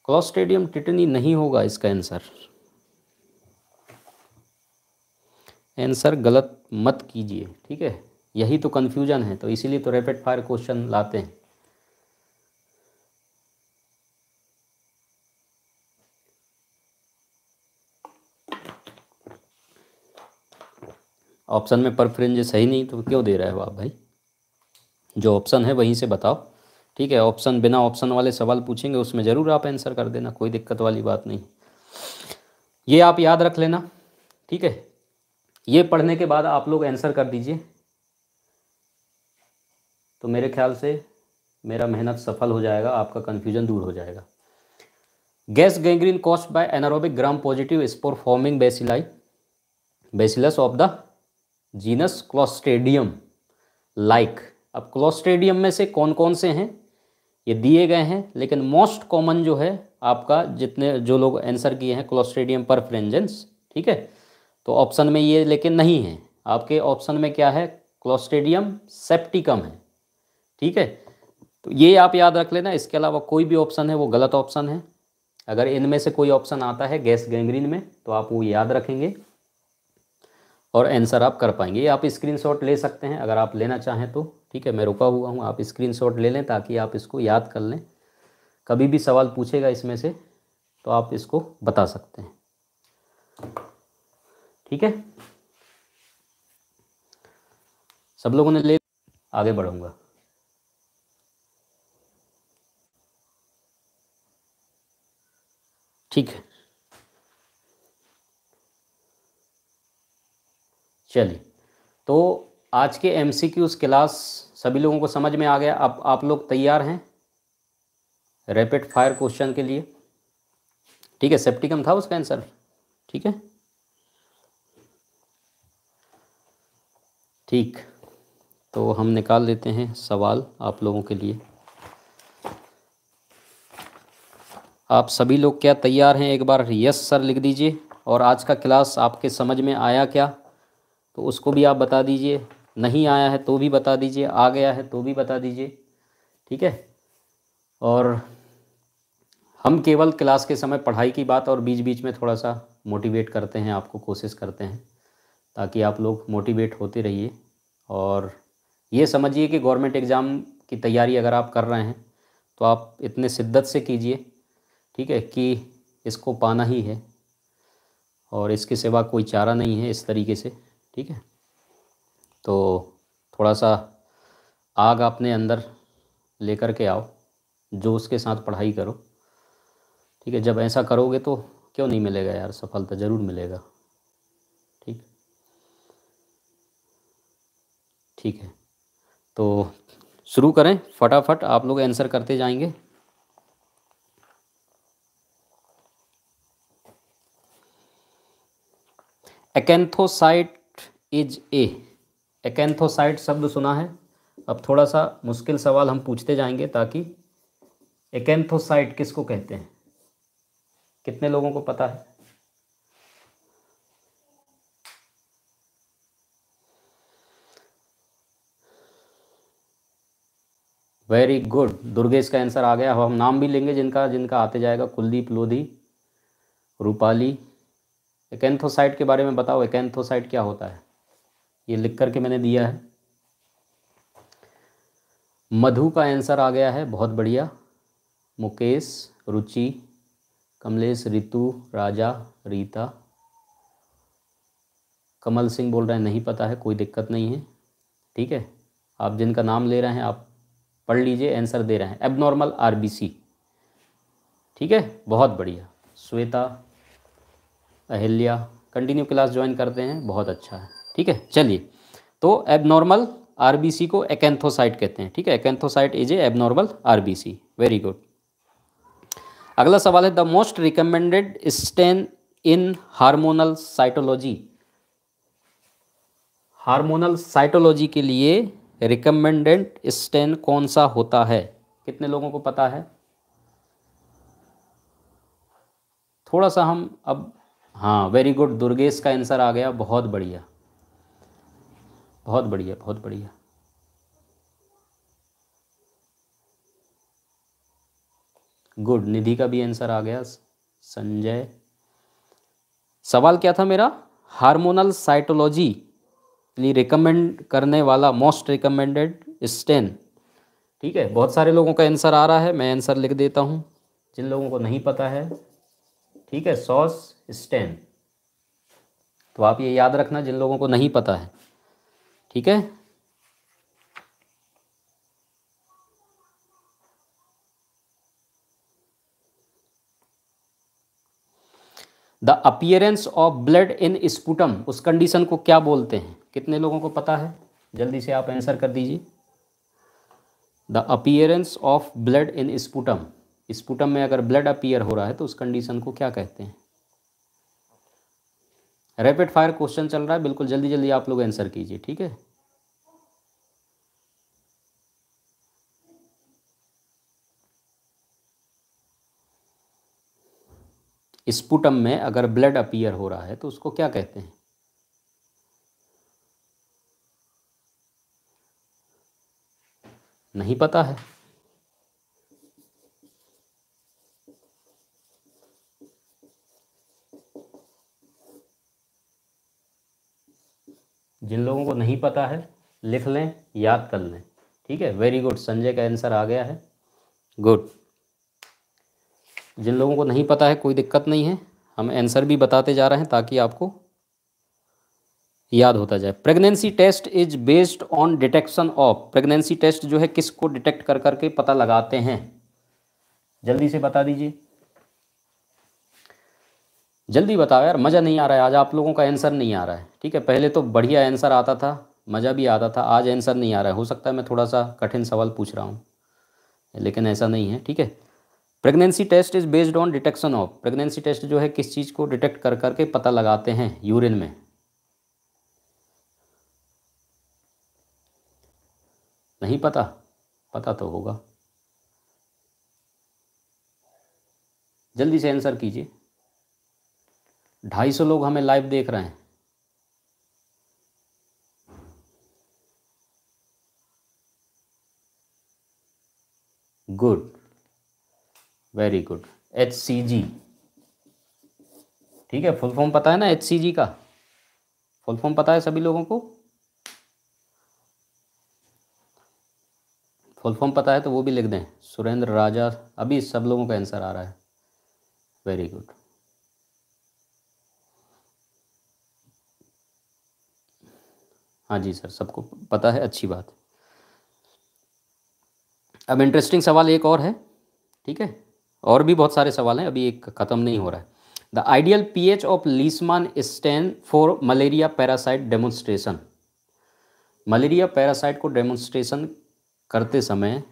क्लॉस्टेडियम टिटनी नहीं होगा इसका आंसर आंसर गलत मत कीजिए ठीक है यही तो कन्फ्यूजन है तो इसीलिए तो रैपिड फायर क्वेश्चन लाते हैं ऑप्शन में पर सही नहीं तो क्यों दे रहे हो आप भाई जो ऑप्शन है वहीं से बताओ ठीक है ऑप्शन बिना ऑप्शन वाले सवाल पूछेंगे उसमें ज़रूर आप आंसर कर देना कोई दिक्कत वाली बात नहीं ये आप याद रख लेना ठीक है ये पढ़ने के बाद आप लोग आंसर कर दीजिए तो मेरे ख्याल से मेरा मेहनत सफल हो जाएगा आपका कन्फ्यूजन दूर हो जाएगा gas gangrene caused by anaerobic Gram positive spore forming bacilli bacillus of the genus Clostridium like अब क्लोस्ट्रेडियम में से कौन कौन से हैं ये दिए गए हैं लेकिन मोस्ट कॉमन जो है आपका जितने जो लोग आंसर किए हैं क्लोस्ट्रेडियम पर फ्रेंजेंस ठीक है तो ऑप्शन में ये लेकिन नहीं है आपके ऑप्शन में क्या है क्लोस्ट्रेडियम सेप्टिकम है ठीक है तो ये आप याद रख लेना इसके अलावा कोई भी ऑप्शन है वो गलत ऑप्शन है अगर इनमें से कोई ऑप्शन आता है गैस गैंग्रीन में तो आप वो याद रखेंगे और आंसर आप कर पाएंगे ये आप स्क्रीनशॉट ले सकते हैं अगर आप लेना चाहें तो ठीक है मैं रुका हुआ हूँ आप स्क्रीनशॉट ले लें ताकि आप इसको याद कर लें कभी भी सवाल पूछेगा इसमें से तो आप इसको बता सकते हैं ठीक है सब लोगों ने ले आगे बढ़ूंगा ठीक है चलिए तो आज के एम सी क्यूज़ क्लास सभी लोगों को समझ में आ गया अब आप, लोग तैयार हैं रैपिड फायर क्वेश्चन के लिए ठीक है सेप्टिकम था उसका आंसर ठीक है ठीक तो हम निकाल लेते हैं सवाल आप लोगों के लिए आप सभी लोग क्या तैयार हैं एक बार यस सर लिख दीजिए और आज का क्लास आपके समझ में आया क्या तो उसको भी आप बता दीजिए नहीं आया है तो भी बता दीजिए आ गया है तो भी बता दीजिए ठीक है और हम केवल क्लास के समय पढ़ाई की बात और बीच बीच में थोड़ा सा मोटिवेट करते हैं आपको कोशिश करते हैं ताकि आप लोग मोटिवेट होते रहिए और ये समझिए कि गवर्नमेंट एग्ज़ाम की तैयारी अगर आप कर रहे हैं तो आप इतने शिद्दत से कीजिए ठीक है कि इसको पाना ही है और इसके सिवा कोई चारा नहीं है इस तरीके से ठीक है तो थोड़ा सा आग अपने अंदर लेकर के आओ जो उसके साथ पढ़ाई करो ठीक है जब ऐसा करोगे तो क्यों नहीं मिलेगा यार सफलता ज़रूर मिलेगा ठीक ठीक है तो शुरू करें फटाफट आप लोग आंसर करते जाएंगे एकेंथोसाइट इज ए एकेंथोसाइट शब्द सुना है अब थोड़ा सा मुश्किल सवाल हम पूछते जाएंगे ताकि एकेंथोसाइट किसको कहते हैं कितने लोगों को पता है वेरी गुड दुर्गेश का आंसर आ गया अब हम नाम भी लेंगे जिनका जिनका आते जाएगा कुलदीप लोधी रूपाली एकेंथोसाइट के बारे में बताओ एकेंथोसाइट क्या होता है ये लिख करके मैंने दिया है मधु का आंसर आ गया है बहुत बढ़िया मुकेश रुचि कमलेश रितु राजा रीता कमल सिंह बोल रहे हैं नहीं पता है कोई दिक्कत नहीं है ठीक है आप जिनका नाम ले रहे हैं आप पढ़ लीजिए आंसर दे रहे हैं एबनॉर्मल आरबीसी ठीक है बहुत बढ़िया Shweta Ahilya continue class join करते हैं बहुत अच्छा है ठीक है चलिए तो एबनॉर्मल आरबीसी को एकेंथोसाइट कहते हैं ठीक है acanthocyte is a abnormal RBC very good अगला सवाल है the most recommended stain in hormonal cytology hormonal cytology के लिए रिकमेंडेड स्टेन कौन सा होता है कितने लोगों को पता है थोड़ा सा हम अब हाँ वेरी गुड दुर्गेश का आंसर आ गया बहुत बढ़िया बहुत बढ़िया बहुत बढ़िया गुड निधि का भी आंसर आ गया संजय सवाल क्या था मेरा हार्मोनल साइटोलॉजी रिकमेंड करने वाला मोस्ट रिकमेंडेड स्टेन ठीक है बहुत सारे लोगों का आंसर आ रहा है मैं आंसर लिख देता हूँ जिन लोगों को नहीं पता है ठीक है सॉस स्टेन तो आप ये याद रखना जिन लोगों को नहीं पता है ठीक है the appearance of blood in sputum उस कंडीशन को क्या बोलते हैं कितने लोगों को पता है जल्दी से आप आंसर कर दीजिए the appearance of blood in sputum sputum में अगर ब्लड अपियर हो रहा है तो उस कंडीशन को क्या कहते हैं रैपिड फायर क्वेश्चन चल रहा है बिल्कुल जल्दी जल्दी आप लोग आंसर कीजिए ठीक है स्पुटम में अगर ब्लड अपीयर हो रहा है तो उसको क्या कहते हैं नहीं पता है जिन लोगों को नहीं पता है लिख लें याद कर लें ठीक है वेरी गुड संजय का आंसर आ गया है गुड जिन लोगों को नहीं पता है कोई दिक्कत नहीं है हम आंसर भी बताते जा रहे हैं ताकि आपको याद होता जाए pregnancy test is based on detection of pregnancy test जो है किस को डिटेक्ट कर करके पता लगाते हैं जल्दी से बता दीजिए जल्दी बताओ यार मज़ा नहीं आ रहा है आज आप लोगों का आंसर नहीं आ रहा है ठीक है पहले तो बढ़िया आंसर आता था मज़ा भी आता था आज आंसर नहीं आ रहा है हो सकता है मैं थोड़ा सा कठिन सवाल पूछ रहा हूँ लेकिन ऐसा नहीं है ठीक है pregnancy test is based on detection of pregnancy test जो है किस चीज़ को डिटेक्ट कर करके पता लगाते हैं यूरिन में नहीं पता पता तो होगा जल्दी से आंसर कीजिए ढाई सौ लोग हमें लाइव देख रहे हैं good very good H C G ठीक है फुल फॉर्म पता है ना एच सी जी का फुल फॉर्म पता है सभी लोगों को फुल फॉर्म पता है तो वो भी लिख दें सुरेंद्र राजा अभी सब लोगों का आंसर आ रहा है वेरी गुड हाँ जी सर सबको पता है अच्छी बात अब इंटरेस्टिंग सवाल एक और है ठीक है और भी बहुत सारे सवाल हैं अभी एक ख़त्म नहीं हो रहा है the ideal pH of Leishman stain for malaria parasite demonstration malaria parasite को डेमोन्स्ट्रेशन करते समय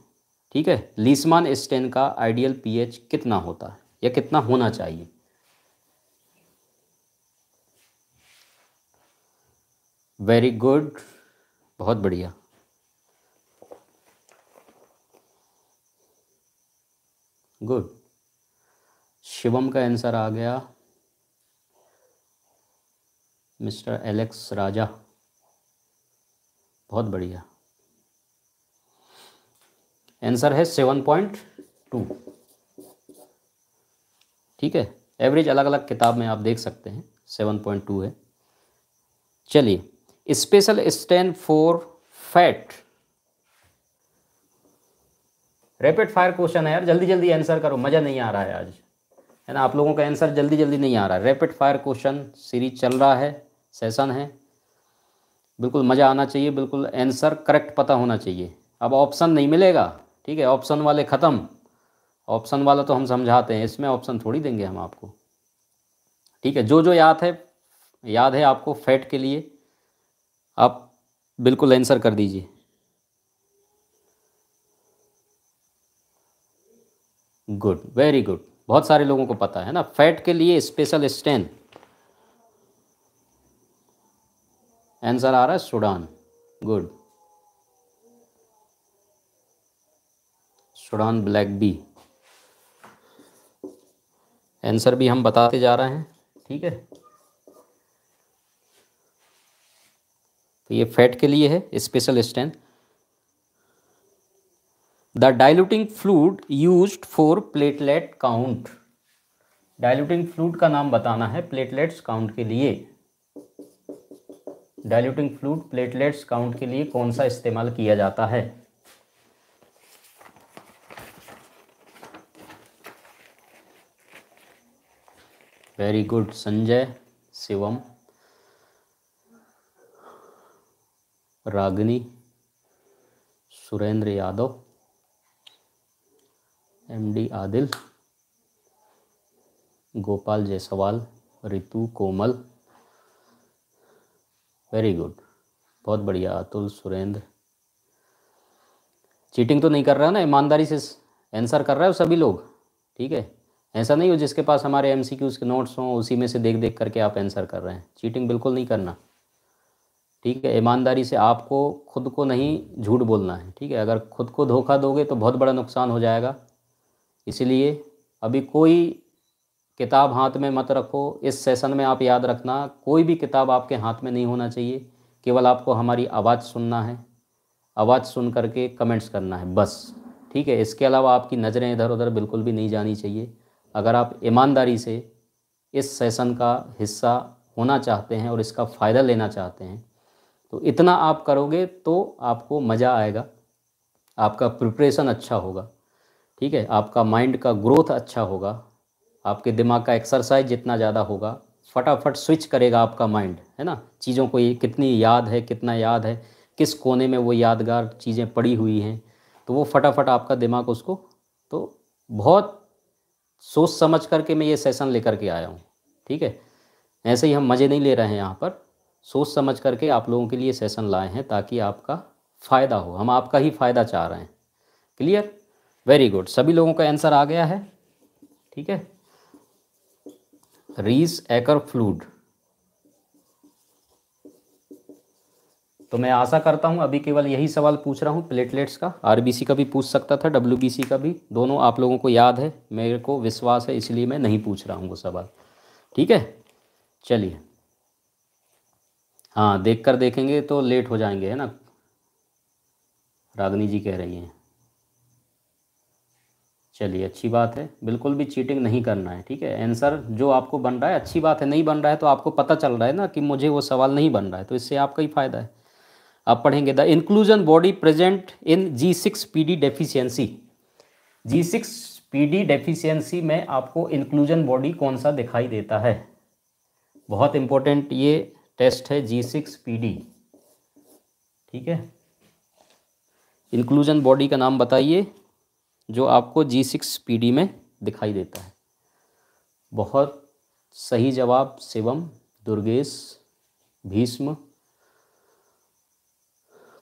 ठीक है लीसमान स्टेन का आइडियल पीएच कितना होता है या कितना होना चाहिए वेरी गुड बहुत बढ़िया गुड शिवम का आंसर आ गया मिस्टर एलेक्स राजा बहुत बढ़िया आंसर है सेवन पॉइंट टू ठीक है एवरेज अलग अलग किताब में आप देख सकते हैं सेवन पॉइंट टू है चलिए special stain for fat rapid fire question है यार जल्दी जल्दी आंसर करो मज़ा नहीं आ रहा है आज है ना आप लोगों का आंसर जल्दी जल्दी नहीं आ रहा रैपिड फायर क्वेश्चन सीरीज चल रहा है सेशन है बिल्कुल मज़ा आना चाहिए बिल्कुल आंसर करेक्ट पता होना चाहिए अब ऑप्शन नहीं मिलेगा ठीक है ऑप्शन वाले ख़त्म ऑप्शन वाला तो हम समझाते हैं इसमें ऑप्शन थोड़ी देंगे हम आपको ठीक है जो जो याद है याद है आपको फैट के लिए आप बिल्कुल आंसर कर दीजिए गुड वेरी गुड बहुत सारे लोगों को पता है ना फैट के लिए स्पेशल स्टेन आंसर आ रहा है Sudan good Sudan black B answer भी हम बताते जा रहे हैं ठीक है तो ये फैट के लिए है special stain the diluting fluid use for platelet count diluting fluid का नाम बताना है प्लेटलेट्स काउंट के लिए डायलूटिंग फ्लूड प्लेटलेट्स काउंट के लिए कौन सा इस्तेमाल किया जाता है very good Sanjay Shivam Ragini Surendra Yadav MD Adil Gopal Jaiswal Ritu Komal very good बहुत बढ़िया अतुल सुरेंद्र चीटिंग तो नहीं कर रहा ना ईमानदारी से आंसर कर रहा है सभी लोग ठीक है ऐसा नहीं हो जिसके पास हमारे एम सी के नोट्स हों उसी में से देख देख करके आप आंसर कर रहे हैं चीटिंग बिल्कुल नहीं करना ठीक है ईमानदारी से आपको खुद को नहीं झूठ बोलना है ठीक है अगर खुद को धोखा दोगे तो बहुत बड़ा नुकसान हो जाएगा इसलिए अभी कोई किताब हाथ में मत रखो इस सेशन में आप याद रखना कोई भी किताब आपके हाथ में नहीं होना चाहिए केवल आपको हमारी आवाज़ सुनना है आवाज़ सुन करके कमेंट्स करना है बस ठीक है इसके अलावा आपकी नज़रें इधर उधर बिल्कुल भी नहीं जानी चाहिए अगर आप ईमानदारी से इस सेशन का हिस्सा होना चाहते हैं और इसका फ़ायदा लेना चाहते हैं तो इतना आप करोगे तो आपको मज़ा आएगा आपका प्रिपरेशन अच्छा होगा ठीक है आपका माइंड का ग्रोथ अच्छा होगा आपके दिमाग का एक्सरसाइज जितना ज़्यादा होगा फटाफट स्विच करेगा आपका माइंड है ना चीज़ों को ये कितनी याद है कितना याद है किस कोने में वो यादगार चीज़ें पड़ी हुई हैं तो वो फटाफट आपका दिमाग उसको तो बहुत सोच समझ करके मैं ये सेशन लेकर के आया हूँ ठीक है ऐसे ही हम मज़े नहीं ले रहे हैं यहाँ पर सोच समझ करके आप लोगों के लिए सेशन लाए हैं ताकि आपका फ़ायदा हो हम आपका ही फ़ायदा चाह रहे हैं क्लियर वेरी गुड सभी लोगों का आंसर आ गया है ठीक है रीस एकर फ्लूड तो मैं आशा करता हूं अभी केवल यही सवाल पूछ रहा हूं प्लेटलेट्स का आरबीसी का भी पूछ सकता था डब्ल्यू का भी दोनों आप लोगों को याद है मेरे को विश्वास है इसलिए मैं नहीं पूछ रहा हूं वो सवाल ठीक है चलिए हाँ देख कर देखेंगे तो लेट हो जाएंगे है ना रागनी जी कह रही हैं चलिए अच्छी बात है बिल्कुल भी चीटिंग नहीं करना है ठीक है आंसर जो आपको बन रहा है अच्छी बात है नहीं बन रहा है तो आपको पता चल रहा है ना कि मुझे वो सवाल नहीं बन रहा है तो इससे आपका ही फायदा है आप पढ़ेंगे the inclusion body present in G six P D deficiency G six P D deficiency में आपको इंक्लूजन बॉडी कौन सा दिखाई देता है बहुत इंपॉर्टेंट ये टेस्ट है जी सिक्स पी डी ठीक है इंक्लूजन बॉडी का नाम बताइए जो आपको जी सिक्स पी डी में दिखाई देता है बहुत सही जवाब Shivam Durgesh Bhishma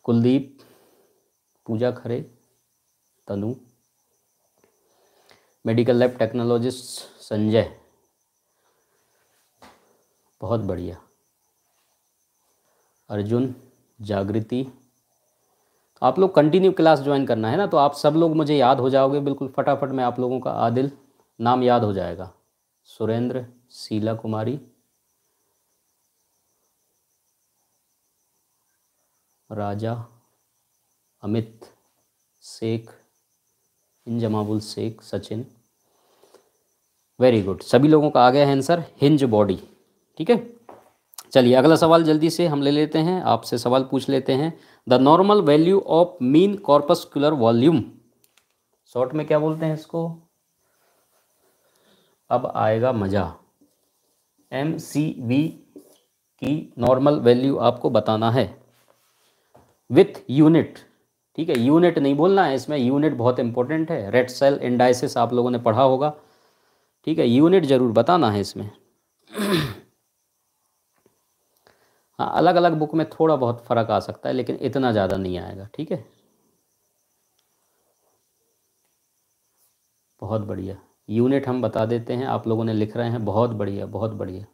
Kuldeep Pooja Khare Tanu medical lab technologist Sanjay बहुत बढ़िया अर्जुन जागृति आप लोग कंटिन्यू क्लास ज्वाइन करना है ना तो आप सब लोग मुझे याद हो जाओगे बिल्कुल फटाफट में आप लोगों का आदिल नाम याद हो जाएगा सुरेंद्र शीला कुमारी राजा अमित शेख इंजमाबुल शेख सचिन वेरी गुड सभी लोगों का आ गया है आंसर हिंज बॉडी ठीक है चलिए अगला सवाल जल्दी से हम ले लेते हैं आपसे सवाल पूछ लेते हैं the normal value of mean corpuscular volume short में क्या बोलते हैं इसको अब आएगा मज़ा एम सी वी की नॉर्मल वैल्यू आपको बताना है विथ यूनिट ठीक है यूनिट नहीं बोलना है इसमें यूनिट बहुत इंपॉर्टेंट है रेड सेल इंडाइसिस आप लोगों ने पढ़ा होगा ठीक है यूनिट ज़रूर बताना है इसमें हाँ अलग अलग बुक में थोड़ा बहुत फ़र्क आ सकता है लेकिन इतना ज़्यादा नहीं आएगा ठीक है बहुत बढ़िया यूनिट हम बता देते हैं आप लोगों ने लिख रहे हैं बहुत बढ़िया बहुत बढ़िया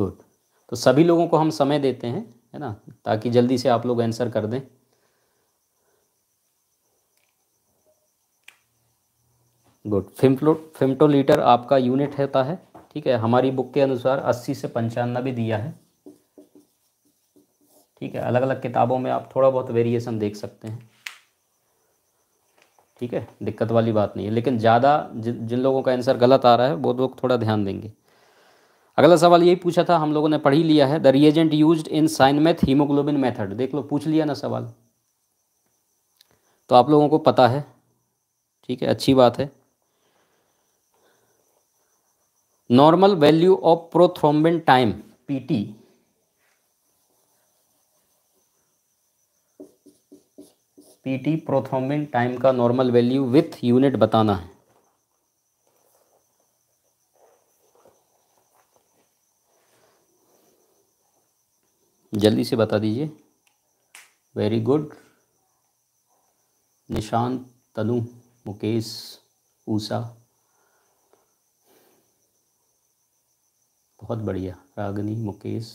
गुड तो सभी लोगों को हम समय देते हैं है ना ताकि जल्दी से आप लोग आंसर कर दें गुड फिम्फ्लो फिम्टोलीटर आपका यूनिट होता है ठीक है हमारी बुक के अनुसार अस्सी से पंचानवे दिया है ठीक है अलग अलग किताबों में आप थोड़ा बहुत वेरिएशन देख सकते हैं ठीक है दिक्कत वाली बात नहीं है लेकिन ज़्यादा जिन जिन लोगों का आंसर गलत आ रहा है वो लोग थोड़ा ध्यान देंगे अगला सवाल यही पूछा था हम लोगों ने पढ़ ही लिया है the reagent use in cyanmeth haemoglobin method देख लो पूछ लिया ना सवाल तो आप लोगों को पता है ठीक है अच्छी बात है normal value of prothrombin time PT PT prothrombin time का नॉर्मल वैल्यू विथ यूनिट बताना है जल्दी से बता दीजिए वेरी गुड निशांत तनु मुकेश ऊषा बहुत बढ़िया रागनी मुकेश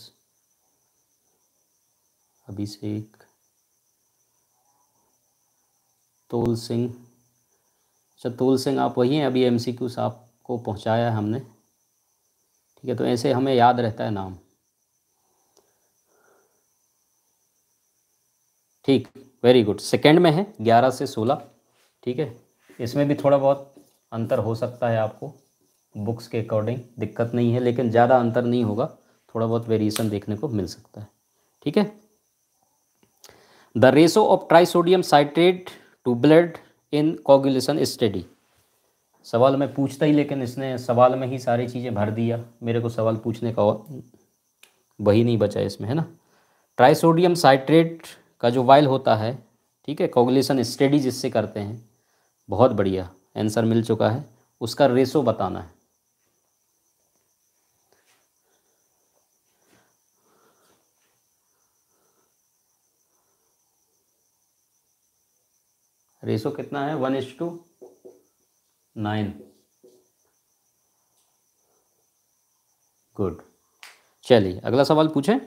अभिषेक तोल सिंह अच्छा तोल सिंह आप वही हैं अभी एम सी क्यूस आपको पहुँचाया है हमने ठीक है तो ऐसे हमें याद रहता है नाम ठीक वेरी गुड सेकेंड में है ग्यारह से सोलह ठीक है इसमें भी थोड़ा बहुत अंतर हो सकता है आपको बुक्स के अकॉर्डिंग दिक्कत नहीं है लेकिन ज़्यादा अंतर नहीं होगा थोड़ा बहुत वेरिएशन देखने को मिल सकता है ठीक है the ratio of trisodium citrate to blood in coagulation study सवाल मैं पूछता ही लेकिन इसने सवाल में ही सारी चीज़ें भर दिया मेरे को सवाल पूछने का वही नहीं बचा इसमें है ना ट्राइसोडियम साइट्रेट का जो वाइल होता है ठीक है कॉगुलेशन स्टडी जिससे करते हैं बहुत बढ़िया आंसर मिल चुका है उसका रेशो बताना है रेशो कितना है one is to nine good चलिए अगला सवाल पूछें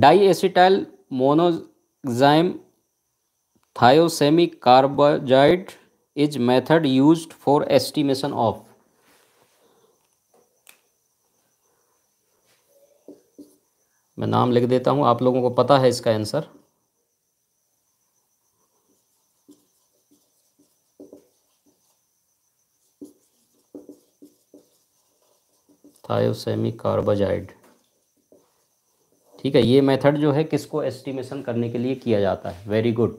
diacetyl monoxime thiosemicarbazide is method used for estimation of मैं नाम लिख देता हूं आप लोगों को पता है इसका आंसर थायोसेमी कार्बोजाइड ठीक है ये मेथड जो है किसको एस्टिमेशन करने के लिए किया जाता है वेरी गुड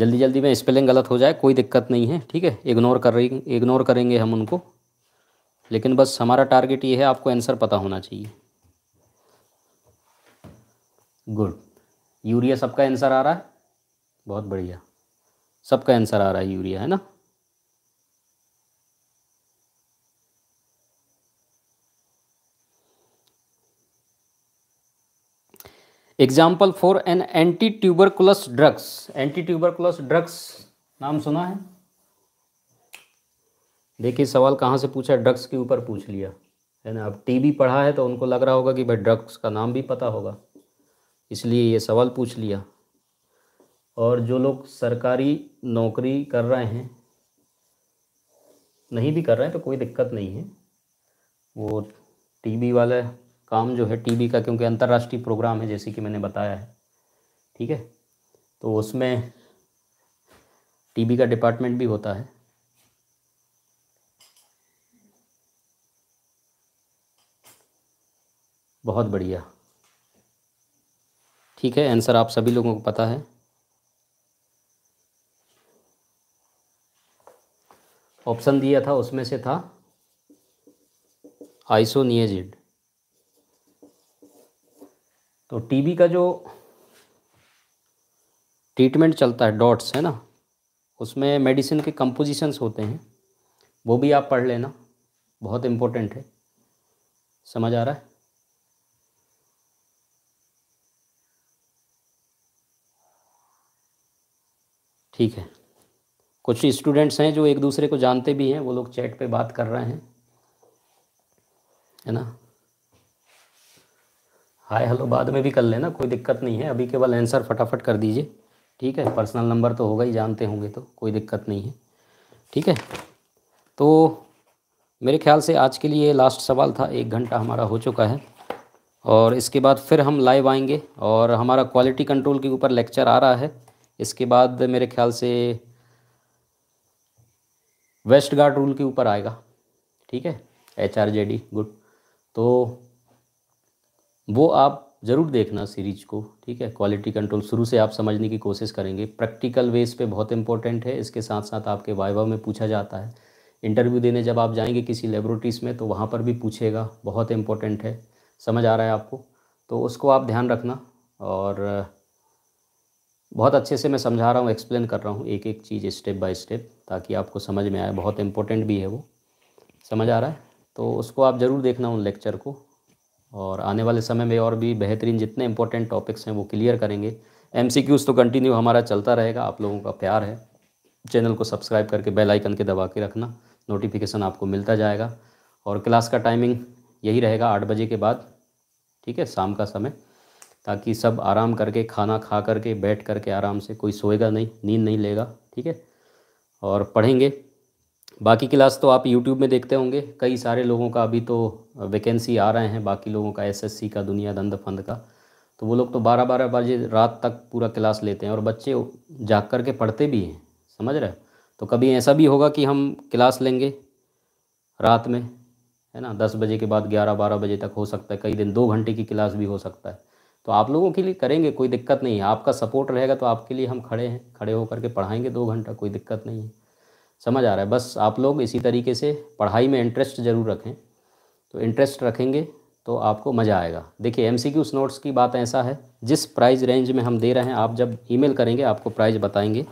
जल्दी जल्दी में स्पेलिंग गलत हो जाए कोई दिक्कत नहीं है ठीक है इग्नोर कर रही इग्नोर करेंगे हम उनको लेकिन बस हमारा टारगेट ये है आपको आंसर पता होना चाहिए गुड यूरिया सबका आंसर आ रहा है बहुत बढ़िया सबका आंसर आ रहा है यूरिया है ना example for an anti tuberculous drugs anti tuberculous drugs नाम सुना है देखिए सवाल कहाँ से पूछा ड्रग्स के ऊपर पूछ लिया है ना अब टीबी पढ़ा है तो उनको लग रहा होगा कि भाई ड्रग्स का नाम भी पता होगा इसलिए ये सवाल पूछ लिया और जो लोग सरकारी नौकरी कर रहे हैं नहीं भी कर रहे हैं तो कोई दिक्कत नहीं है वो टीबी वाला काम जो है टीबी का क्योंकि अंतर्राष्ट्रीय प्रोग्राम है जैसे कि मैंने बताया है ठीक है तो उसमें टीबी का डिपार्टमेंट भी होता है बहुत बढ़िया ठीक है आंसर आप सभी लोगों को पता है ऑप्शन दिया था उसमें से था आइसोनियजिड तो टीबी का जो ट्रीटमेंट चलता है डॉट्स है ना उसमें मेडिसिन के कंपोजिशंस होते हैं वो भी आप पढ़ लेना बहुत इम्पोर्टेंट है समझ आ रहा है ठीक है कुछ स्टूडेंट्स हैं जो एक दूसरे को जानते भी हैं वो लोग चैट पे बात कर रहे हैं है ना हाय हेलो बाद में भी कर लेना कोई दिक्कत नहीं है अभी केवल आंसर फटाफट कर दीजिए ठीक है पर्सनल नंबर तो होगा ही जानते होंगे तो कोई दिक्कत नहीं है ठीक है तो मेरे ख्याल से आज के लिए लास्ट सवाल था एक घंटा हमारा हो चुका है और इसके बाद फिर हम लाइव आएंगे और हमारा क्वालिटी कंट्रोल के ऊपर लेक्चर आ रहा है इसके बाद मेरे ख्याल से वेस्ट गार्ड रूल के ऊपर आएगा ठीक है H R J D good तो वो आप ज़रूर देखना सीरीज को ठीक है क्वालिटी कंट्रोल शुरू से आप समझने की कोशिश करेंगे प्रैक्टिकल वेज पे बहुत इंपॉर्टेंट है इसके साथ साथ आपके वाइवा में पूछा जाता है इंटरव्यू देने जब आप जाएंगे किसी लेबोरेटरीज़ में तो वहाँ पर भी पूछेगा बहुत इंपॉर्टेंट है समझ आ रहा है आपको तो उसको आप ध्यान रखना और बहुत अच्छे से मैं समझा रहा हूँ एक्सप्लेन कर रहा हूँ एक एक चीज़ स्टेप बाय स्टेप ताकि आपको समझ में आए बहुत इंपॉर्टेंट भी है वो समझ आ रहा है तो उसको आप ज़रूर देखना उन लेक्चर को और आने वाले समय में और भी बेहतरीन जितने इंपॉर्टेंट टॉपिक्स हैं वो क्लियर करेंगे एम तो कंटिन्यू हमारा चलता रहेगा आप लोगों का प्यार है चैनल को सब्सक्राइब करके बेल आइकन के दबा के रखना नोटिफिकेशन आपको मिलता जाएगा और क्लास का टाइमिंग यही रहेगा आठ बजे के बाद ठीक है शाम का समय ताकि सब आराम करके खाना खा करके बैठ करके आराम से कोई सोएगा नहीं नींद नहीं लेगा ठीक है और पढ़ेंगे बाकी क्लास तो आप यूट्यूब में देखते होंगे कई सारे लोगों का अभी तो वैकेंसी आ रहे हैं बाकी लोगों का एसएससी का दुनिया दंद फंद का तो वो लोग तो बारह बारह बजे रात तक पूरा क्लास लेते हैं और बच्चे जाग कर के पढ़ते भी हैं समझ रहे तो कभी ऐसा भी होगा कि हम क्लास लेंगे रात में है ना दस बजे के बाद ग्यारह बारह बजे तक हो सकता है कई दिन दो घंटे की क्लास भी हो सकता है तो आप लोगों के लिए करेंगे कोई दिक्कत नहीं है आपका सपोर्ट रहेगा तो आपके लिए हम खड़े हैं खड़े होकर के पढ़ाएंगे दो घंटा कोई दिक्कत नहीं है समझ आ रहा है बस आप लोग इसी तरीके से पढ़ाई में इंटरेस्ट ज़रूर रखें तो इंटरेस्ट रखेंगे तो आपको मज़ा आएगा देखिए एम सी क्यूज़ नोट्स की बात ऐसा है जिस प्राइस रेंज में हम दे रहे हैं आप जब ईमेल करेंगे आपको प्राइस बताएंगे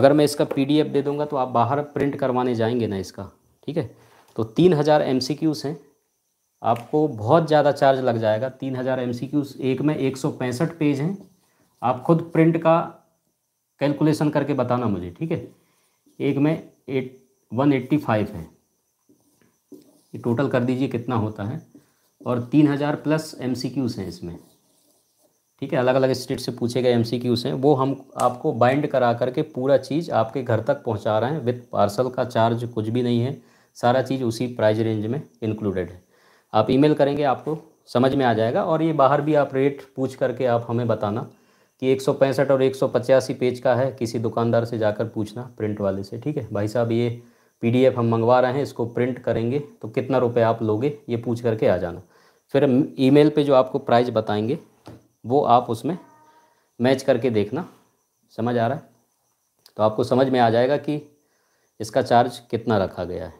अगर मैं इसका पीडीएफ दे दूंगा तो आप बाहर प्रिंट करवाने जाएंगे ना इसका ठीक है तो तीन हज़ार एम सी क्यूज़ हैं आपको बहुत ज़्यादा चार्ज लग जाएगा तीन हज़ार एम सी क्यूज़ एक में एक सौ पैंसठ पेज हैं आप खुद प्रिंट का कैलकुलेशन करके बताना मुझे ठीक है एक में एट वन एट्टी फाइव है ये टोटल कर दीजिए कितना होता है और तीन हज़ार प्लस एम सी क्यूज़ हैं इसमें ठीक है अलग अलग स्टेट से पूछे गए एम सी क्यूज़ हैं वो हम आपको बाइंड करा करके पूरा चीज़ आपके घर तक पहुंचा रहे हैं विथ पार्सल का चार्ज कुछ भी नहीं है सारा चीज़ उसी प्राइस रेंज में इंक्लूडेड है आप ईमेल करेंगे आपको समझ में आ जाएगा और ये बाहर भी आप रेट पूछ करके आप हमें बताना कि एक और एक पेज का है किसी दुकानदार से जाकर पूछना प्रिंट वाले से ठीक है भाई साहब ये पी हम मंगवा रहे हैं इसको प्रिंट करेंगे तो कितना रुपये आप लोगे ये पूछ करके आ जाना फिर ईमेल पे जो आपको प्राइस बताएंगे वो आप उसमें मैच करके देखना समझ आ रहा है तो आपको समझ में आ जाएगा कि इसका चार्ज कितना रखा गया है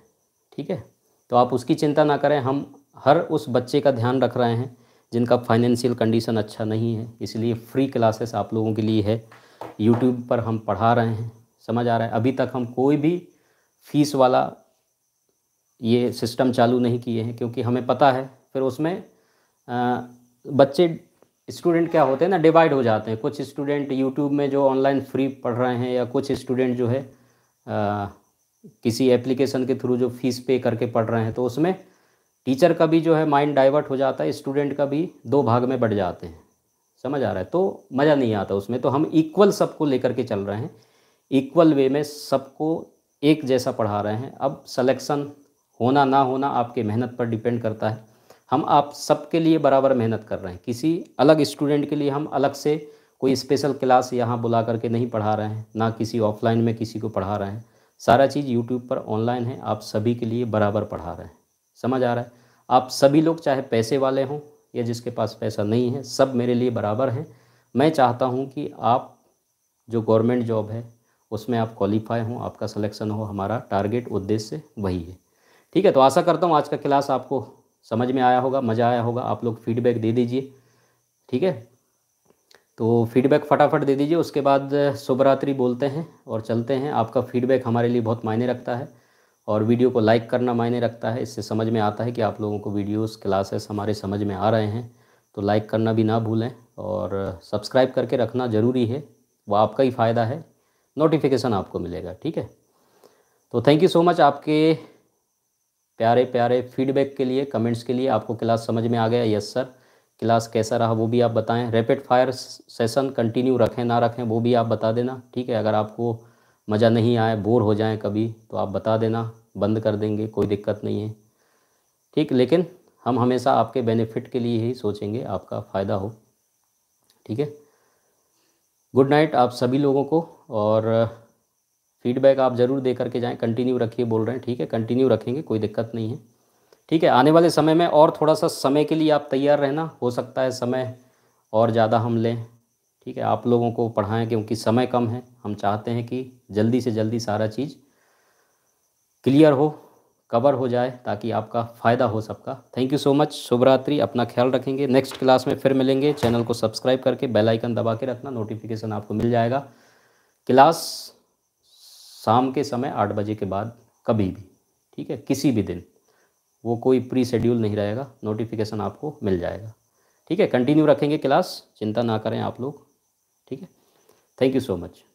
ठीक है तो आप उसकी चिंता ना करें हम हर उस बच्चे का ध्यान रख रहे हैं जिनका फाइनेंशियल कंडीशन अच्छा नहीं है इसलिए फ्री क्लासेस आप लोगों के लिए है यूट्यूब पर हम पढ़ा रहे हैं समझ आ रहा है अभी तक हम कोई भी फीस वाला ये सिस्टम चालू नहीं किए हैं क्योंकि हमें पता है फिर उसमें आ, बच्चे स्टूडेंट क्या होते हैं ना डिवाइड हो जाते हैं कुछ स्टूडेंट यूट्यूब में जो ऑनलाइन फ्री पढ़ रहे हैं या कुछ स्टूडेंट जो है आ, किसी एप्लीकेशन के थ्रू जो फीस पे करके पढ़ रहे हैं तो उसमें टीचर का भी जो है माइंड डाइवर्ट हो जाता है स्टूडेंट का भी दो भाग में बढ़ जाते हैं समझ आ रहा है तो मज़ा नहीं आता उसमें तो हम इक्वल सबको लेकर के चल रहे हैं इक्वल वे में सबको एक जैसा पढ़ा रहे हैं अब सलेक्शन होना ना होना आपके मेहनत पर डिपेंड करता है हम आप सबके लिए बराबर मेहनत कर रहे हैं किसी अलग स्टूडेंट के लिए हम अलग से कोई स्पेशल क्लास यहाँ बुला करके नहीं पढ़ा रहे हैं ना किसी ऑफलाइन में किसी को पढ़ा रहे हैं सारा चीज़ यूट्यूब पर ऑनलाइन है आप सभी के लिए बराबर पढ़ा रहे हैं समझ आ रहा है आप सभी लोग चाहे पैसे वाले हों या जिसके पास पैसा नहीं है सब मेरे लिए बराबर हैं मैं चाहता हूं कि आप जो गवर्नमेंट जॉब है उसमें आप क्वालिफाई हों आपका सिलेक्शन हो हमारा टारगेट उद्देश्य वही है ठीक है तो आशा करता हूँ आज का क्लास आपको समझ में आया होगा मज़ा आया होगा आप लोग फीडबैक दे दीजिए ठीक है तो फीडबैक फटाफट दे दीजिए उसके बाद शुभरात्रि बोलते हैं और चलते हैं आपका फीडबैक हमारे लिए बहुत मायने रखता है और वीडियो को लाइक करना मायने रखता है इससे समझ में आता है कि आप लोगों को वीडियोस क्लासेस हमारे समझ में आ रहे हैं तो लाइक करना भी ना भूलें और सब्सक्राइब करके रखना ज़रूरी है वह आपका ही फ़ायदा है नोटिफिकेशन आपको मिलेगा ठीक है तो थैंक यू सो मच आपके प्यारे प्यारे फीडबैक के लिए कमेंट्स के लिए आपको क्लास समझ में आ गया यस सर क्लास कैसा रहा वो भी आप बताएं रैपिड फायर सेशन कंटिन्यू रखें ना रखें वो भी आप बता देना ठीक है अगर आपको मज़ा नहीं आए बोर हो जाए कभी तो आप बता देना बंद कर देंगे कोई दिक्कत नहीं है ठीक लेकिन हम हमेशा आपके बेनिफिट के लिए ही सोचेंगे आपका फ़ायदा हो ठीक है गुड नाइट आप सभी लोगों को और फीडबैक आप ज़रूर दे करके जाएं कंटिन्यू रखिए बोल रहे हैं ठीक है कंटिन्यू रखेंगे कोई दिक्कत नहीं है ठीक है आने वाले समय में और थोड़ा सा समय के लिए आप तैयार रहना हो सकता है समय और ज़्यादा हम लें ठीक है आप लोगों को पढ़ाएं क्योंकि समय कम है हम चाहते हैं कि जल्दी से जल्दी सारा चीज़ क्लियर हो कवर हो जाए ताकि आपका फ़ायदा हो सबका थैंक यू सो मच शुभरात्रि अपना ख्याल रखेंगे नेक्स्ट क्लास में फिर मिलेंगे चैनल को सब्सक्राइब करके बेल आइकन दबा के रखना नोटिफिकेशन आपको मिल जाएगा क्लास शाम के समय आठ बजे के बाद कभी भी ठीक है किसी भी दिन वो कोई प्री शेड्यूल नहीं रहेगा नोटिफिकेशन आपको मिल जाएगा ठीक है कंटिन्यू रखेंगे क्लास चिंता ना करें आप लोग ठीक है थैंक यू सो मच